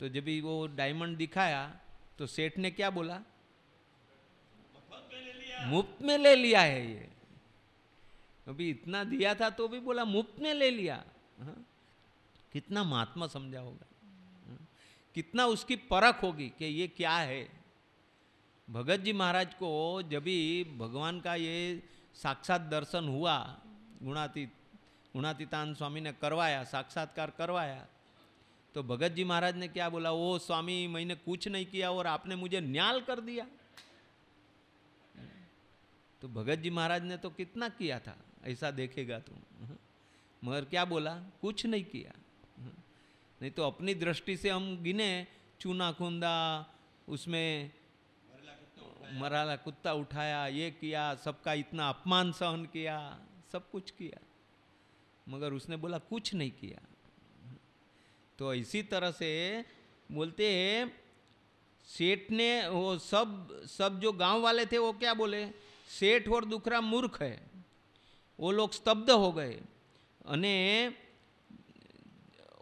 तो जब ही वो डायमंड दिखाया तो सेठ ने क्या बोला मुफ्त में ले लिया है ये अभी तो इतना दिया था तो भी बोला मुफ्त में ले लिया हा? कितना महात्मा समझा होगा हा? कितना उसकी परख होगी कि ये क्या है भगत जी महाराज को जब भी भगवान का ये साक्षात दर्शन हुआ गुणातीत गुणातीतान स्वामी ने करवाया साक्षात्कार करवाया तो भगत जी महाराज ने क्या बोला ओ स्वामी मैंने कुछ नहीं किया और आपने मुझे न्याल कर दिया तो भगत जी महाराज ने तो कितना किया था ऐसा देखेगा तुम हम्म। मगर क्या बोला कुछ नहीं किया हम्म। नहीं तो अपनी दृष्टि से हम गिने चूना खूंदा उसमें मराला कुत्ता उठाया ये किया सबका इतना अपमान सहन किया सब कुछ किया मगर उसने बोला कुछ नहीं किया तो इसी तरह से बोलते हैं सेठ ने वो सब सब जो गांव वाले थे वो क्या बोले सेठ और दुखरा मूर्ख है वो लोग स्तब्ध हो गए अने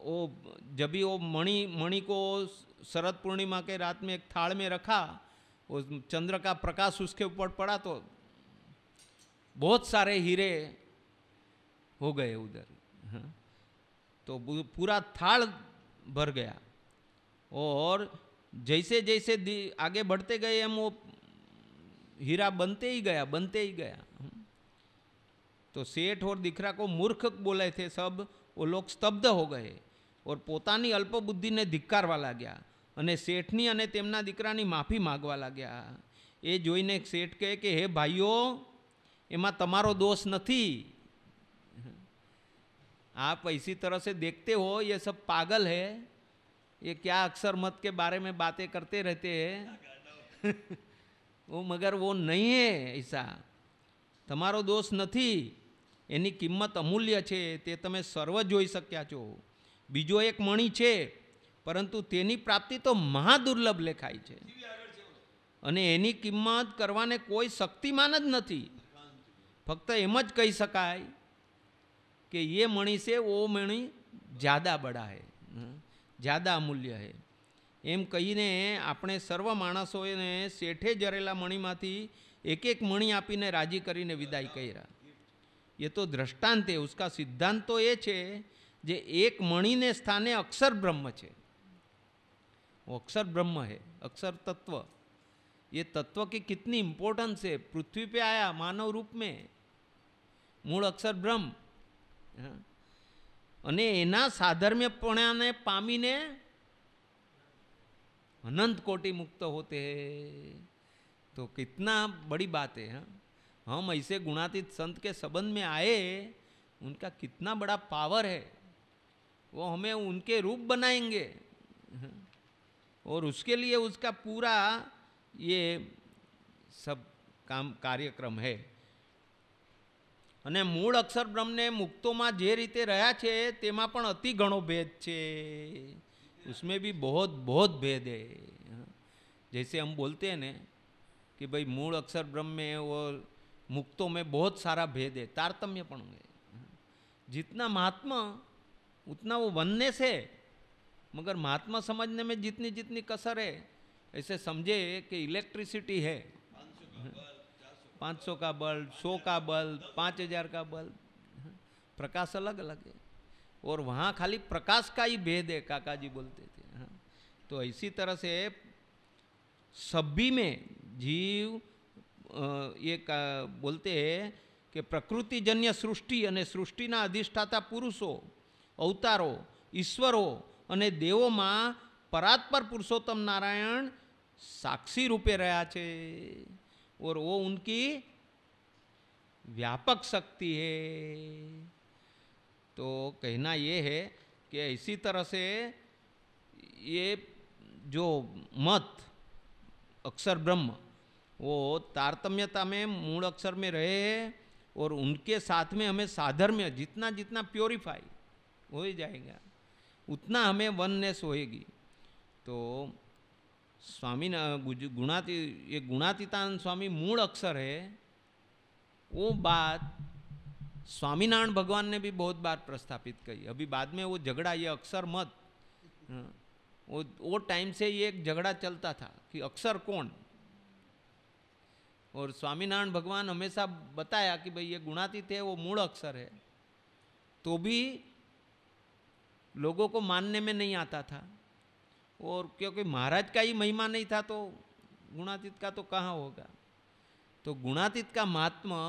वो जब भी वो मणि मणि को शरद पूर्णिमा के रात में एक थाल में रखा वो चंद्र का प्रकाश उसके ऊपर पड़ा तो बहुत सारे हीरे हो गए उधर हाँ। तो पूरा थाल भर गया और जैसे जैसे आगे बढ़ते गए हम वो हीरा बनते ही गया बनते ही गया हाँ। તો શેઠ ઓર દીકરા કો મૂર્ખક બોલાય થે સબ ઓ લોક સ્તબ્ધ હો ગયે ઓર પોતાની અલ્પ બુદ્ધિ ને ધિક્કારવા લાગ્યા અને શેઠ ની અને તેમના દીકરા ની માફી માંગવા લાગ્યા એ જોઈને શેઠ કહે કે હે ભાઈઓ એમાં તમારો દોષ નથી આ પૈસી તરહ સે દેખતે હો યે સબ પાગલ હે યે ક્યા અક્ષર મત કે બારે મેં બાતે કરતે રહેતે હો મગર વો નહીં હે એસા તમારો દોષ નથી એની કિંમત અમૂલ્ય છે તે તમે સર્વ જોઈ શક્યા છો બીજો એક મણી છે પરંતુ તેની પ્રાપ્તિ તો મહાદુર્લભ લેખાય છે અને એની કિંમત કરવાને કોઈ શક્તિમાન જ નથી ફક્ત એમ જ કહી શકાય કે એ મણી છે ઓ મણી જ્યાદા બડા હે જ્યાદા અમૂલ્ય હે એમ કહીને આપણે સર્વ માણસોને શેઠે જરેલા મણીમાંથી એક એક મણી આપીને રાજી કરીને વિદાય કર્યા એ તો દ્રષ્ટાંત એ ઉસકા સિદ્ધાંત તો એ છે જે એક મણીને સ્થાને અક્ષર બ્રહ્મ છે અક્ષર ब्रह्म है अक्षर तत्व ये तत्व की कितनी इम्पोर्टेंस है पृथ्वी पे आया मानव रूप में મૂળ અક્ષર બ્રહ્મ અને એના સાધર્મ્યપણાને પામીને અનંત કોટી મુક્ત હોતે તો કિતના બડી બાત હે હા हम ऐसे गुणातीत संत के संबंध में आए उनका कितना बड़ा पावर है वो हमें उनके रूप बनाएंगे और उसके लिए उसका पूरा ये सब काम कार्यक्रम है अने અને अक्षर ब्रह्म ने मुक्तों में जे रीते છે તેમાં પણ अति ઘણો भेद है उसमें भी बहुत बहुत भेद है जैसे हम बोलते हैं ना कि भाई मूल अक्षर ब्रह्म में वो मुक्तों में बहुत सारा भेद है तारतम्य है जितना महात्मा उतना वो बनने से मगर महात्मा समझने में जितनी जितनी कसर है ऐसे समझे कि इलेक्ट्रिसिटी है पाँच सौ का बल्ब सौ का बल्ब पाँच हजार का बल्ब प्रकाश अलग अलग है और वहाँ खाली प्रकाश का ही भेद है काका जी बोलते थे हाँ। तो इसी तरह से सभी में जीव ये बोलते हैं कि પ્રકૃતિજન્ય સૃષ્ટિ અને સૃષ્ટિના અધિષ્ઠાતા પુરુષો અવતારો ઈશ્વરો અને દેવોમાં પરાત્પર પુરુષોત્તમ નારાયણ સાક્ષી રૂપે રહ્યા છે ઓર વો ઉનકી व्यापक शक्ति है तो कहना ये है कि इसी तरह से ये जो मत अक्षर ब्रह्म वो तारतम्यता में मूल अक्षर में रहे और उनके साथ में हमें साधर्म्य जितना जितना प्योरीफाई हो ही जाएगा उतना हमें वननेस होएगी तो स्वामी न गुणाति ये गुणातीतान स्वामी मूल अक्षर है वो बात स्वामीनारायण भगवान ने भी बहुत बार प्रस्थापित कही अभी बाद में वो झगड़ा ये अक्षर मत हाँ, वो वो टाइम से ये एक झगड़ा चलता था कि अक्षर कौन और स्वामीनारायण भगवान हमेशा बताया कि भाई ये गुणातीत है वो मूल अक्षर है तो भी लोगों को मानने में नहीं आता था और क्योंकि महाराज का ही महिमा नहीं था तो गुणातीत का तो कहाँ होगा तो गुणातीत का महात्मा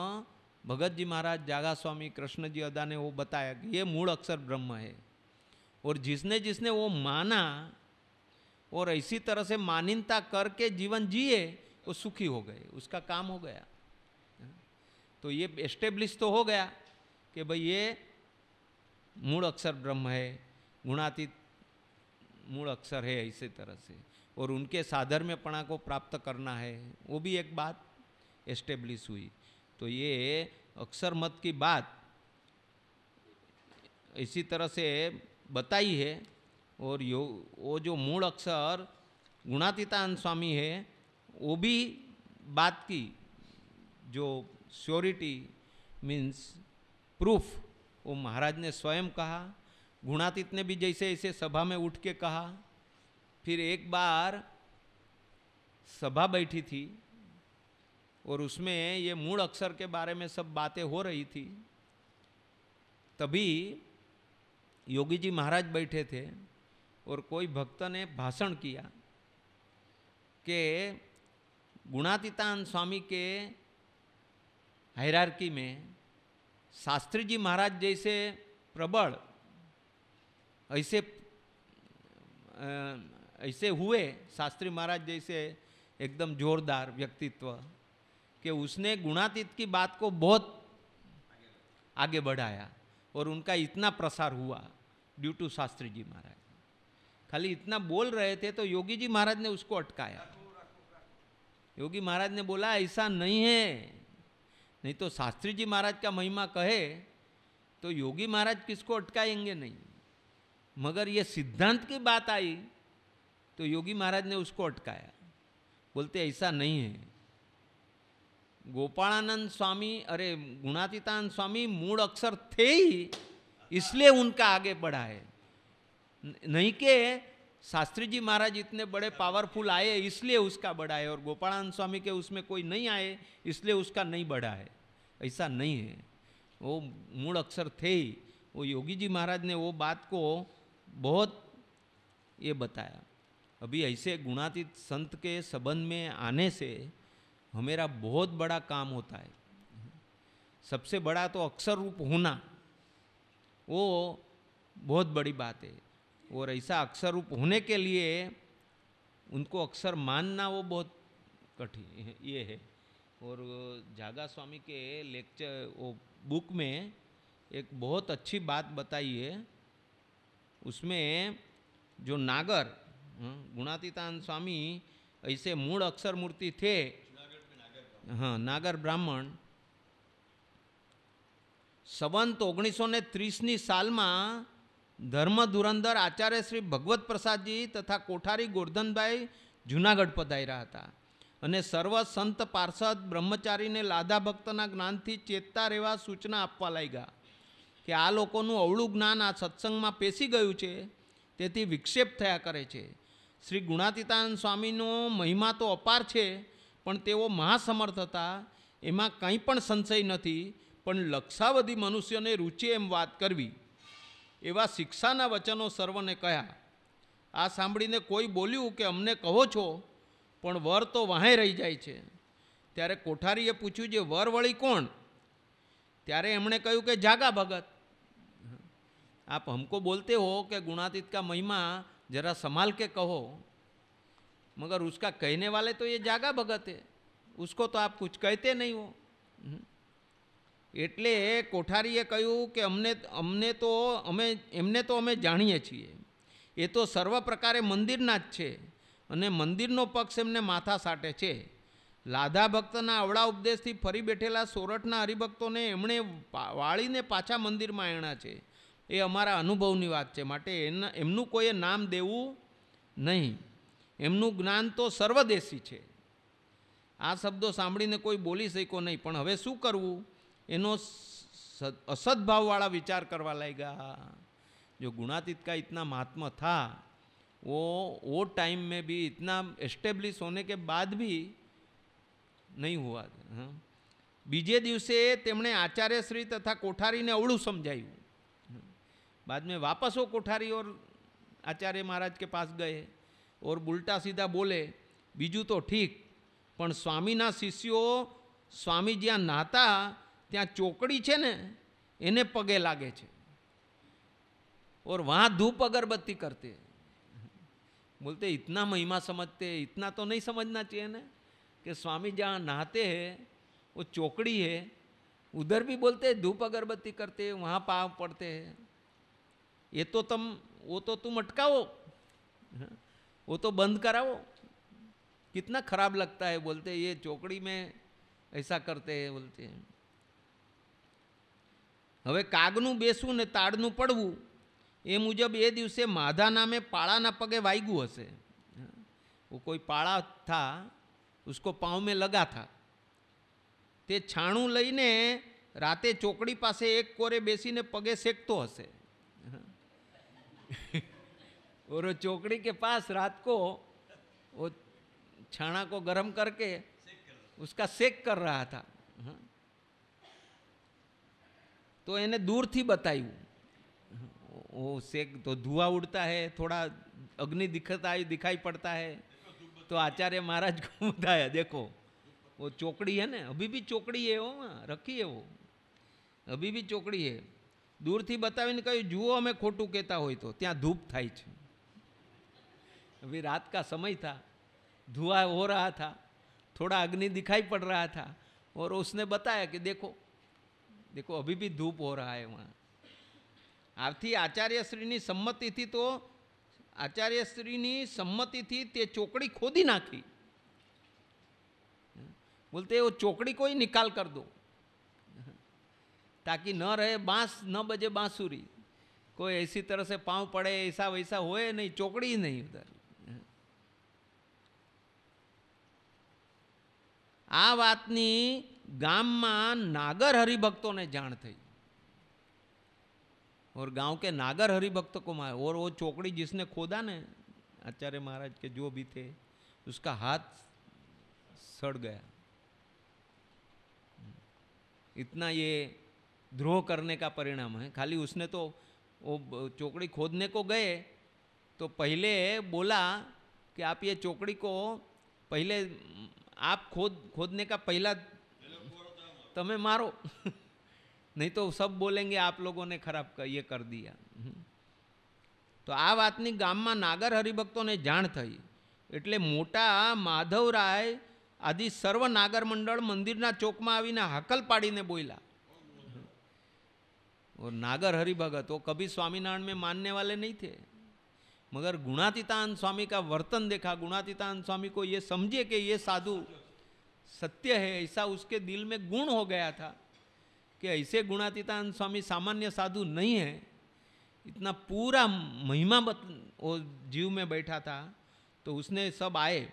भगत जी महाराज जागा स्वामी कृष्ण जी अदा ने वो बताया कि ये मूल अक्षर ब्रह्म है और जिसने जिसने वो माना और इसी तरह से मानिनता करके जीवन जिए वो सुखी हो गए उसका काम हो गया तो ये एस्टेब्लिश तो हो गया कि भाई ये मूल अक्षर ब्रह्म है गुणातीत मूल अक्षर है इसी तरह से और उनके साधर्म्यपणा को प्राप्त करना है वो भी एक बात एस्टेब्लिश हुई तो ये अक्षर मत की बात इसी तरह से बताई है और यो वो जो मूल अक्षर गुणातीतान स्वामी है वो भी बात की जो श्योरिटी मीन्स प्रूफ वो महाराज ने स्वयं कहा गुणातीत ने भी जैसे ऐसे सभा में उठ के कहा फिर एक बार सभा बैठी थी और उसमें ये मूल अक्षर के बारे में सब बातें हो रही थी तभी योगी जी महाराज बैठे थे और कोई भक्त ने भाषण किया कि गुणातीतान स्वामी के हैरारकी में शास्त्री जी महाराज जैसे प्रबल ऐसे ऐसे हुए शास्त्री महाराज जैसे एकदम जोरदार व्यक्तित्व कि उसने गुणातीत की बात को बहुत आगे बढ़ाया और उनका इतना प्रसार हुआ ड्यू टू शास्त्री जी महाराज खाली इतना बोल रहे थे तो योगी जी महाराज ने उसको अटकाया योगी महाराज ने बोला ऐसा नहीं है नहीं तो शास्त्री जी महाराज का महिमा कहे तो योगी महाराज किसको अटकाएंगे नहीं मगर ये सिद्धांत की बात आई तो योगी महाराज ने उसको अटकाया बोलते ऐसा नहीं है गोपालानंद स्वामी अरे गुणातीतानंद स्वामी मूल अक्षर थे ही इसलिए उनका आगे बढ़ा है नहीं के शास्त्री जी महाराज इतने बड़े पावरफुल आए इसलिए उसका बड़ा है और गोपालानंद स्वामी के उसमें कोई नहीं आए इसलिए उसका नहीं बड़ा है ऐसा नहीं है वो मूल अक्षर थे ही वो योगी जी महाराज ने वो बात को बहुत ये बताया अभी ऐसे गुणातीत संत के संबंध में आने से हमेरा बहुत बड़ा काम होता है सबसे बड़ा तो अक्षर रूप होना वो बहुत बड़ी बात है और ऐसा अक्षर रूप होने के लिए उनको अक्षर मानना वो बहुत कठिन ये है और जागा स्वामी के लेक्चर वो बुक में एक बहुत अच्छी बात बताई है उसमें जो नागर हाँ, गुणातीतान स्वामी ऐसे मूल अक्षर मूर्ति थे हाँ नागर ब्राह्मण સંવંત ने त्रीस ત્રીસની સાલમાં ધર્મ ધુરંધર આચાર્ય શ્રી ભગવત પ્રસાદજી તથા કોઠારી ગોરધનભાઈ જૂનાગઢ પધાર્યા હતા અને સર્વ સંત પાર્ષદ બ્રહ્મચારીને લાદા ભક્તના જ્ઞાનથી ચેતતા રહેવા સૂચના આપવા લાગ્યા કે આ લોકોનું અવળું જ્ઞાન આ સત્સંગમાં પેસી ગયું છે તેથી વિક્ષેપ થયા કરે છે શ્રી ગુણાતીતાનંદ સ્વામીનો મહિમા તો અપાર છે પણ તેઓ મહાસમર્થ હતા એમાં કંઈ પણ સંશય નથી પણ લક્ષાવધિ મનુષ્યને રૂચે એમ વાત કરવી એવા શિક્ષાના વચનો સર્વને કહ્યા આ સાંભળીને કોઈ બોલ્યું કે અમને કહો છો પણ વર તો વહાંય રહી જાય છે ત્યારે કોઠારીએ પૂછ્યું જે વર વળી કોણ ત્યારે એમણે કહ્યું કે જાગા ભગત આપ હમકો બોલતે હો કે ગુણાતીત કા મહિમા જરા સંભાલ કે કહો મગર उसका कहने वाले तो ये जागा भगत है उसको तो आप कुछ कहते नहीं हो એટલે કોઠારીએ કહ્યું કે અમને અમને તો અમે એમને તો અમે જાણીએ છીએ એ તો સર્વ પ્રકારે મંદિરના જ છે અને મંદિરનો પક્ષ એમને માથા સાટે છે લાધા ભક્તના અવળા ઉપદેશથી ફરી બેઠેલા સોરઠના હરિભક્તોને એમણે વાળીને પાછા મંદિરમાં એણા છે એ અમારા અનુભવની વાત છે માટે એના એમનું કોઈએ નામ દેવું નહીં એમનું જ્ઞાન તો સર્વદેશી છે આ શબ્દો સાંભળીને કોઈ બોલી શક્યો નહીં પણ હવે શું કરવું એનો અસદભાવવાળો વિચાર કરવા લાગ્યા જો ગુણાતીતકા ઇતના મહાત્મ હતા ઓ ઓ ટાઈમ મે ભી ઇતના એસ્ટેબ્લિશ હોને કે બાદ ભી નહીં ہوا બીજે દિવસે તેમણે આચાર્ય શ્રી તથા કોઠારીને ઓળું સમજાવ્યું બાદ મે પાછો કોઠારી ઓર આચાર્ય મહારાજ કે પાસ ગયે ઓર બુલટા સીધા બોલે બીજુ તો ઠીક પણ સ્વામી ના શિષ્યો સ્વામીજીના નાતા ત્યાં ચોકડી છે ને એને પગે और वहाँ धूप अगरबत्ती करते हैं बोलते इतना महिमा समझते हैं इतना तो नहीं समझना चाहिए ना कि स्वामी जहाँ नहाते हैं वो चौकड़ी है उधर भी बोलते धूप अगरबत्ती करते हैं वहाँ पाव पड़ते हैं ये तो तुम वो तो तुम अटकाओ वो तो बंद कराओ कितना खराब लगता है बोलते ये चौकड़ी में ऐसा करते हैं बोलते हैं હવે કાગનું બેસું ને તાડનું પડવું એ મુજે બે દિવસે માધા નામે પાળા ના પગે વાયગું હશે કોઈ પાળા થા उसको पांव में लगा था ते છાણું લઈને રાતે ચોકડી પાસે એક કોરે બેસીને પગે શેકતો હશે ઓરો ચોકડી કે પાસ રાતકો ઓ છાણાકો ગરમ કરકે uska શેક કર રહા થા તો એને દૂરથી બતાવ્યું ઓ શેક તો ધુઆ ઉડતા હે થોડા અગ્નિ દિખતા દિખાઈ પડતા હે તો આચાર્ય મહારાજ को દેખો ઓ ચોકડી હે ને અભી બી ચોકડી चौकड़ी है वो रखी है वो अभी भी દૂરથી બતાવીને કહ્યું જુઓ અમે ખોટું કહેતા હોય તો ત્યાં ધૂપ થાય છે अभी રાત કા સમય થા धुआं હો રહા થા થોડા અગ્નિ दिखाई પડ रहा થા ઓર ઉસને बताया કે દેખો देखो अभी भी धूप हो रहा है वहाँ આથી આચાર્યશ્રીની સંમતિથી તો આચાર્યશ્રીની સંમતિથી તે ચોકડી ખોદી નાખી બોલતે એ ચોકડી કોઈ નિકાલ કર દો તાકી ન રહે બાંસ ન બજે બાંસુરી કોઈ એસી તરહ સે પાँव પડે એસા વૈસા હોય નહીં ચોકડી નહીં ઉધર આ વાતની ગામમાં નાગર हरिभक्तों ने जाण थी और गांव के नागर हरिभक्त को मारा और वो चौकड़ी जिसने खोदा ने आचार्य महाराज के जो भी थे उसका हाथ सड़ गया इतना ये ध्रोह करने का परिणाम है खाली उसने तो वो चौकड़ी खोदने को गए तो पहले बोला कि आप ये चौकड़ी को पहले आप खोद खोदने का पहला તમે मारो नहीं तो सब बोलेंगे आप लोगों ने खराब ये कर दिया તો આ વાતની ગામમાં નાગર હરિભક્તોને જાણ થઈ એટલે મોટા માધવરાય આદિ સર્વ નાગર મંડળ મંદિરના ચોકમાં આવીને હાકલ પાડીને બોલ્યા और नागर हरिभगत वो कभी स्वामीनारायण में मानने वाले नहीं थे मगर गुणातीतान स्वामी का वर्तन देखा गुणातीतान स्वामी को ये समझे कि ये साधु सत्य है ऐसा उसके दिल में गुण हो गया था कि ऐसे गुणातीतान स्वामी सामान्य साधु नहीं है इतना पूरा महिमा बत वो जीव में बैठा था तो उसने सब आए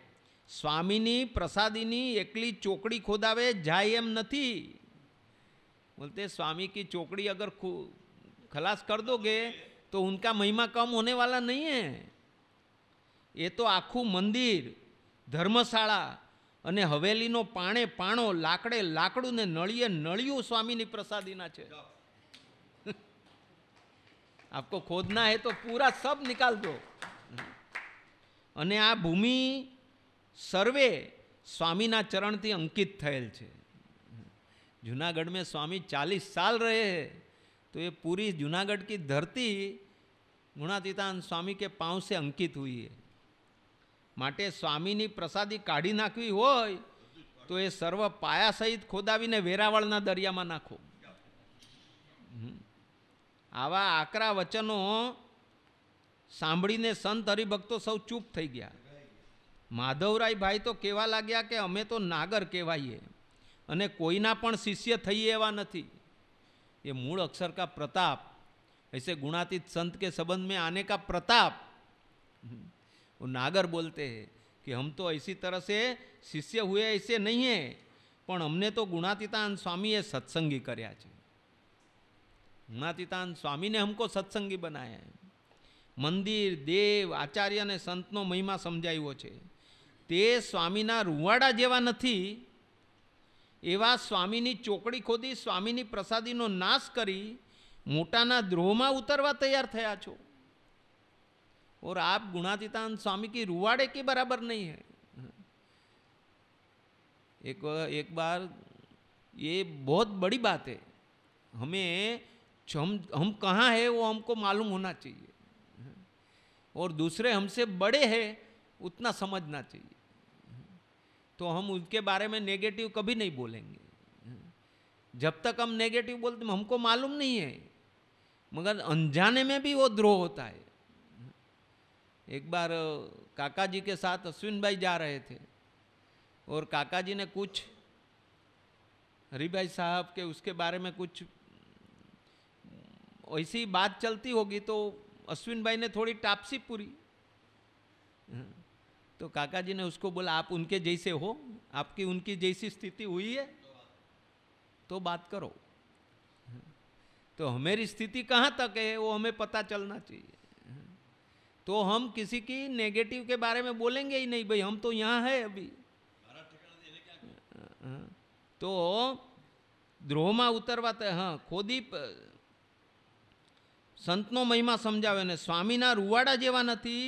स्वामिनी प्रसादिनी एक चोकड़ी खोदावे जायम नहीं बोलते स्वामी की चोकड़ी अगर खो खलास कर दोगे तो उनका महिमा कम होने वाला नहीं है ये तो आखू मंदिर धर्मशाला અને હવેલીનો પાણે પાણો લાકડે લાકડું ને નળીએ નળિયું સ્વામીની પ્રસાદીના છે આપકો ખોદના હે તો પૂરા સબ નિકાલ અને આ ભૂમિ સર્વે સ્વામીના ચરણથી અંકિત થયેલ છે જુનાગઢ મેં સ્વામી ચાલીસ સાલ રહે તો એ પૂરી જુનાગઢ કી ધરતી ગુણાતીતાન સ્વામી કે પાँव અંકિત अंकित हुई માટે સ્વામીની પ્રસાદી કાઢી નાખવી હોય તો એ સર્વ પાયા સહિત ખોદાવીને વેરાવળના દરિયામાં નાખો આવા આકરા વચનો સાંભળીને સંત હરિભક્તો સૌ ચૂપ થઈ ગયા માધવરાય ભાઈ તો કહેવા લાગ્યા કે અમે તો નાગર કહેવાઈએ અને કોઈના પણ શિષ્ય થઈએ એવા નથી એ મૂળ અક્ષર કા પ્રતાપ એસે ગુણાતીત સંત કે સંબંધ મેં આને કા પ્રતાપ वो नागर बोलते हैं कि हम तो इसी तरह से શિષ્ય હુએ ऐसे નહીં હે પણ અમને તો ગુણાતીતાન સ્વામીએ સત્સંગી કર્યા છે ગુણાતીતાન સ્વામીને હમકો સત્સંગી બનાયા મંદિર દેવ આચાર્ય અને સંતનો મહિમા સમજાવ્યો છે તે સ્વામીના રૂવાડા જેવા નથી એવા સ્વામીની ચોકડી ખોદી સ્વામીની પ્રસાદીનો નાશ કરી મોટાના દ્રોહમાં ઉતરવા તૈયાર થયા છો और आप गुणातीतान स्वामी की रुवाड़े के बराबर नहीं है एक एक बार ये बहुत बड़ी बात है हमें हम हम कहाँ है वो हमको मालूम होना चाहिए और दूसरे हमसे बड़े हैं उतना समझना चाहिए तो हम उनके बारे में नेगेटिव कभी नहीं बोलेंगे जब तक हम नेगेटिव बोलते हमको मालूम नहीं है मगर अनजाने में भी वो द्रोह होता है एक बार काका जी के साथ अश्विन भाई जा रहे थे और काका जी ने कुछ हरीभाई साहब के उसके बारे में कुछ ऐसी बात चलती होगी तो अश्विन भाई ने थोड़ी टापसी पूरी तो काका जी ने उसको बोला आप उनके जैसे हो आपकी उनकी जैसी स्थिति हुई है तो बात करो तो हमारी स्थिति कहाँ तक है वो हमें पता चलना चाहिए તો હમ કિસી કી નેગેટિવ કે બારે મે બોલेंगे ही नहीं ભઈ હમ તો યહા હે અબ તો દ્રોહ માં ઉતરવાતે હ કોદીપ સંત નો મહિમા સમજાવ એને સ્વામી ના રુવાડા જેવા નથી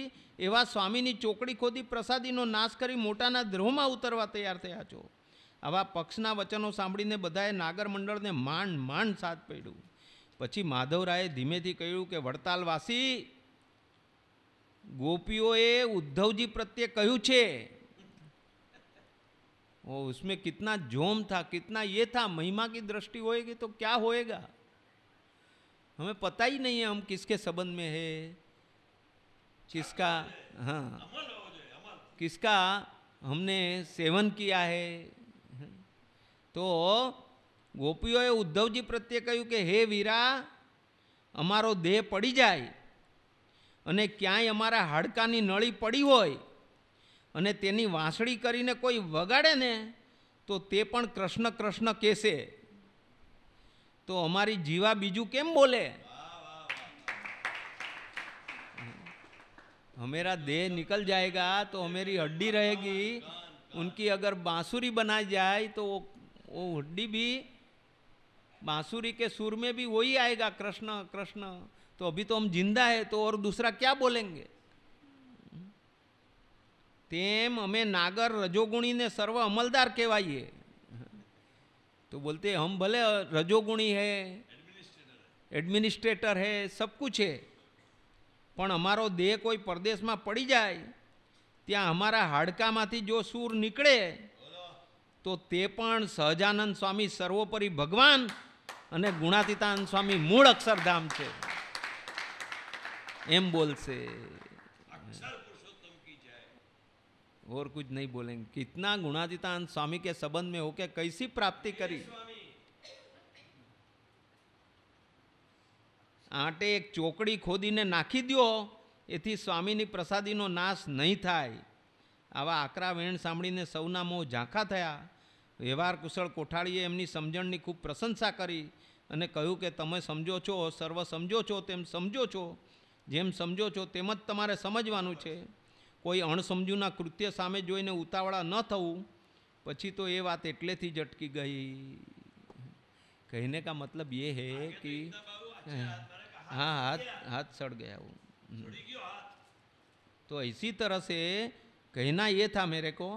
એવા સ્વામી ની ચોકડી ખોદી પ્રસાદી નો નાશ કરી મોટા ના દ્રોહ માં ઉતરવા તૈયાર થયા જો આવા પક્ષ ના વચનો સાંભળીને બધાય નાગર મંડળ ને માન માન સાથ પડ્યું પછી माधवરાયે ધીમે થી કહીયું કે વડતાલ વાસી ગોપીઓએ उद्धव जी કહ્યું છે वो उसमें कितना जोम था कितना ये था महिमा की दृष्टि होएगी तो क्या होएगा हमें पता ही नहीं है हम किसके संबंध में है किसका हाँ किसका हमने सेवन किया है तो गोपियों उद्धव जी પ્રત્યે कहू કે हे वीरा અમારો देह पड़ी जाए અને ક્યાંય અમારા હાડકાની નળી પડી હોય અને તેની વાંસળી કરીને કોઈ વગાડે ને તો તે પણ કૃષ્ણ કૃષ્ણ કહેશે તો અમારી જીવા બીજું કેમ બોલે હમેરા દેહ નિકલ જાયગા તો અમેરી હડ્ડી રહેગી ઉનકી અગર બાંસુરી बनाई જાય તો હડ્ડી બી બાંસુરી કે સુર મેં सुर में भी કૃષ્ણ કૃષ્ણ તો अभी તો જિંદા जिंदा તો ઓર દૂસરા ક્યાં બોલેંગે તેમ અમે નાગર રજોગુણીને સર્વ અમલદાર કહેવાઈએ તો બોલતે હમ ભલે રજોગુણી है એડમિનિસ્ટ્રેટર હે સબ કુછ હે પણ અમારો દેહ કોઈ પરદેશમાં પડી જાય ત્યાં અમારા હાડકામાંથી જો સૂર નીકળે તો તે પણ સહજાનંદ સ્વામી સર્વોપરી ભગવાન અને ગુણાતીતાનંદ સ્વામી મૂળ અક્ષરધામ છે એમ બોલશે ઓર कुछ નહીં બોલે કિતના गुणातीतान સ્વામી કે સંબંધ મેં होकर કૈસી પ્રાપ્તિ કરી આટે એક ચોકડી ખોદીને નાખી દો એથી સ્વામીની પ્રસાદીનો નાશ નહીં થાય આવા આકરા વેણ સાંભળીને સૌના મોં ઝાંખા થયા વ્યવહાર કુશળ કોઠાળીએ એમની સમજણની ખૂબ પ્રશંસા કરી અને કહ્યું કે તમે સમજો છો સર્વ સમજો છો તેમ સમજો છો જેમ સમજો છો તેમ જ તમારે સમજવાનું છે કોઈ અણસમજુના કૃત્ય સામે જોઈને ઉતાવળા ન થવું પછી તો એ વાત એટલેથી જટકી ગઈ કહીને કા મતલબ એ હે કે हाँ हाथ हाथ सड़ गया वो तो इसी तरह से कहना ये था मेरे को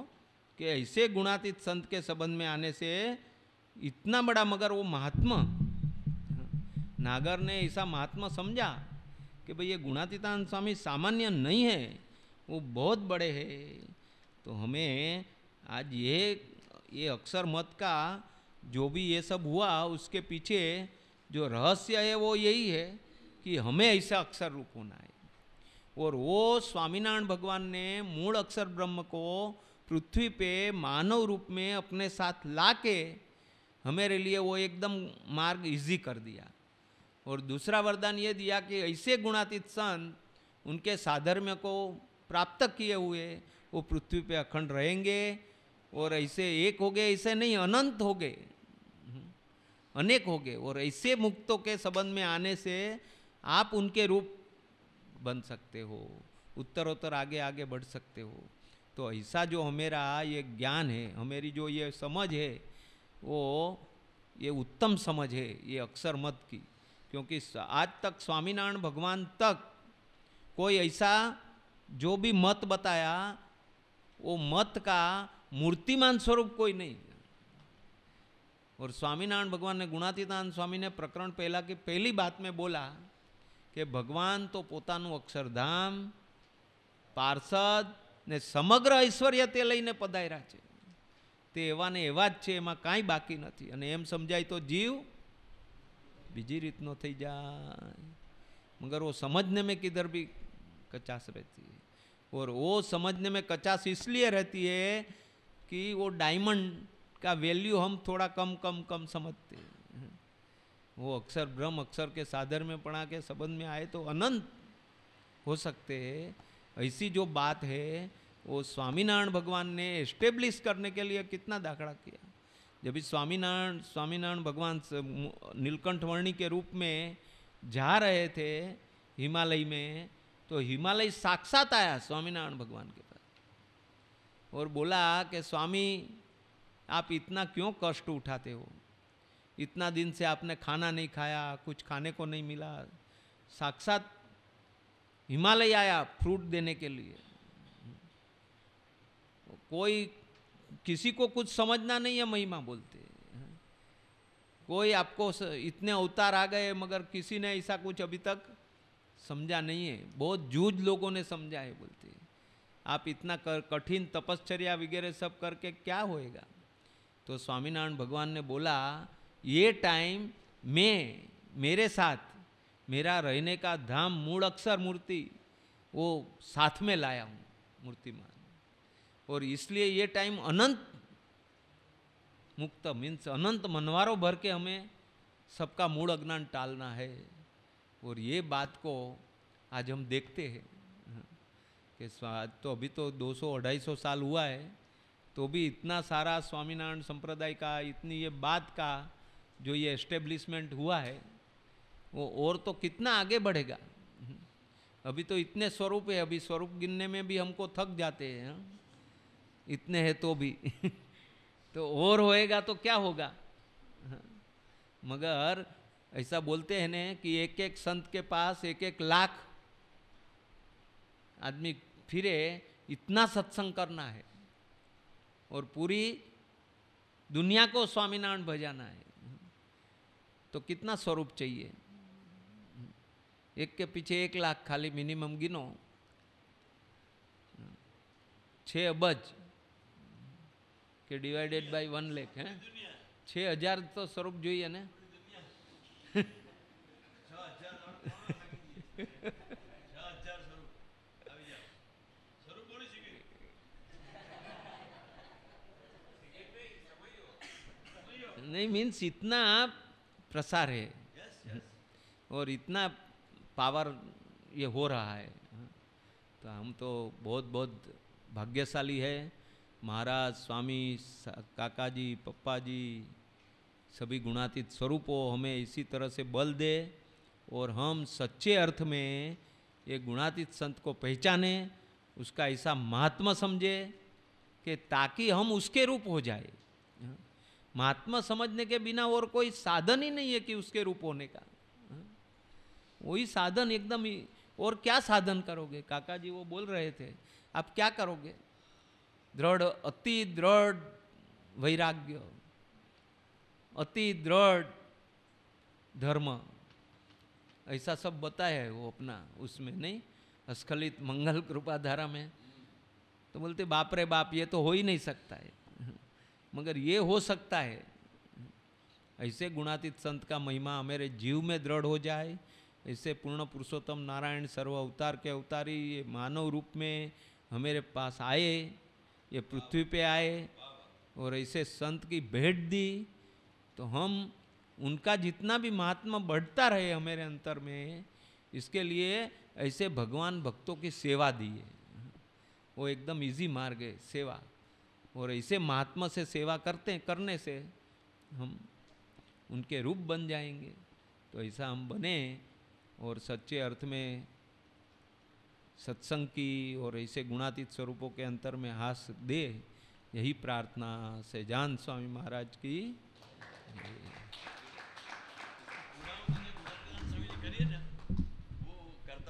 कि ऐसे गुणातीत संत के संबंध में आने से इतना बड़ा मगर वो महात्मा नागर ने ऐसा महात्मा समझा कि भाई ये गुणातीतान स्वामी सामान्य नहीं है वो बहुत बड़े हैं तो हमें आज ये ये अक्षर मत का जो भी ये सब हुआ उसके पीछे जो रहस्य है वो यही है कि हमें ऐसा अक्षर रूप होना है और वो स्वामीनारायण भगवान ने मूल अक्षर ब्रह्म को पृथ्वी पे मानव रूप में अपने साथ ला के हमारे लिए वो एकदम मार्ग इजी कर दिया और दूसरा वरदान ये दिया कि ऐसे गुणातीत संत उनके साधर्म्य को प्राप्त किए हुए वो पृथ्वी पे अखंड रहेंगे और ऐसे एक हो गए ऐसे नहीं अनंत हो गए अनेक हो गए और ऐसे मुक्तों के संबंध में आने से आप उनके रूप बन सकते हो उत्तरोत्तर आगे आगे बढ़ सकते हो तो ऐसा जो हमेरा ये ज्ञान है हमेरी जो ये समझ है वो ये उत्तम समझ है ये अक्सर मत की क्योंकि आज तक स्वामीनारायण भगवान तक कोई ऐसा जो भी मत बताया वो मत का मूर्तिमान स्वरूप कोई नहीं और स्वामीनारायण भगवान ने गुणातीतानंद स्वामी ने प्रकरण પહેલાં કે પહેલી बात में बोला કે ભગવાન તો પોતાનું અક્ષરધામ પાર્ષદ ને સમગ્ર ઐશ્વર્ય તે લઈને પધાર્યા છે તે એવા ને એવા જ છે એમાં કાંઈ બાકી નથી અને એમ સમજાય તો જીવ બીજી રીતનો થઈ जाए मगर वो समझने में किधर भी कचास रहती है और वो समझने में कचास इसलिए रहती है कि वो डायमंड का वैल्यू हम थोड़ा कम कम कम समझते हैं वो अक्सर ब्रह्म अक्सर के साधन में पढ़ा के संबंध में आए तो अनंत हो सकते हैं ऐसी जो बात है वो स्वामीनारायण भगवान ने एस्टेब्लिश करने के लिए कितना दाखड़ा किया जब भी स्वामीनारायण स्वामीनारायण भगवान नीलकंठ वर्णी के रूप में जा रहे थे हिमालय में तो हिमालय साक्षात आया स्वामीनारायण भगवान के पास और बोला कि स्वामी आप इतना क्यों कष्ट उठाते हो इतना दिन से आपने खाना नहीं खाया कुछ खाने को नहीं मिला साक्षात हिमालय आया फ्रूट देने के लिए कोई किसी को कुछ समझना नहीं है महिमा बोलते कोई आपको इतने अवतार आ गए मगर किसी ने ऐसा कुछ अभी तक समझा नहीं है बहुत जूझ लोगों ने समझा है बोलते आप इतना कर कठिन तपश्चर्या वगैरह सब करके क्या होएगा तो स्वामीनारायण भगवान ने बोला ये टाइम मैं मेरे साथ मेरा रहने का धाम मूल अक्षर मूर्ति वो साथ में लाया हूँ मूर्तिमान और इसलिए ये टाइम अनंत मुक्त मीन्स अनंत मनवारों भर के हमें सबका मूल अज्ञान टालना है और ये बात को आज हम देखते हैं कि तो अभी तो 200-250 साल हुआ है तो भी इतना सारा स्वामीनारायण संप्रदाय का इतनी ये बात का जो ये एस्टेब्लिशमेंट हुआ है वो और तो कितना आगे बढ़ेगा अभी तो इतने स्वरूप है अभी स्वरूप गिनने में भी हमको थक जाते हैं इतने हैं तो भी तो और होएगा तो क्या होगा हाँ। मगर ऐसा बोलते हैं ना कि एक एक संत के पास एक एक लाख आदमी फिरे इतना सत्संग करना है और पूरी दुनिया को स्वामीनारायण भजाना है तो कितना स्वरूप चाहिए एक के पीछे एक लाख खाली मिनिमम गिनो हाँ। छः अबज के डिवाइडेड बाय वन लेख है છે हजार तो स्वरूप जो ને नहीं मीन्स इतना प्रसार है और इतना पावर ये हो रहा है हाँ। तो हम तो बहुत बहुत भाग्यशाली है महाराज स्वामी काका जी पप्पा जी सभी गुणातीत स्वरूपों हमें इसी तरह से बल दे और हम सच्चे अर्थ में ये गुणातीत संत को पहचाने उसका ऐसा महात्मा समझे कि ताकि हम उसके रूप हो जाए महात्मा समझने के बिना और कोई साधन ही नहीं है कि उसके रूप होने का वही साधन एकदम ही और क्या साधन करोगे काका जी वो बोल रहे थे आप क्या करोगे दृढ़ अति दृढ़ वैराग्य अति दृढ़ धर्म ऐसा सब बताया है वो अपना उसमें नहीं अस्खलित मंगल कृपा धारा में तो बोलते बाप रे बाप ये तो हो ही नहीं सकता है मगर ये हो सकता है ऐसे गुणातीत संत का महिमा मेरे जीव में दृढ़ हो जाए ऐसे पूर्ण पुरुषोत्तम नारायण सर्व अवतार के अवतारी ये मानव रूप में हमारे पास आए ये पृथ्वी पे आए और ऐसे संत की भेंट दी तो हम उनका जितना भी महात्मा बढ़ता रहे हमारे अंतर में इसके लिए ऐसे भगवान भक्तों की सेवा दी है वो एकदम इजी मार्ग है सेवा और ऐसे महात्मा से सेवा करते हैं करने से हम उनके रूप बन जाएंगे तो ऐसा हम बने और सच्चे अर्थ में सत्संग की और ऐसे गुणातीत स्वरूपों के अंतर में हास दे यही प्रार्थना से जान स्वामी महाराज की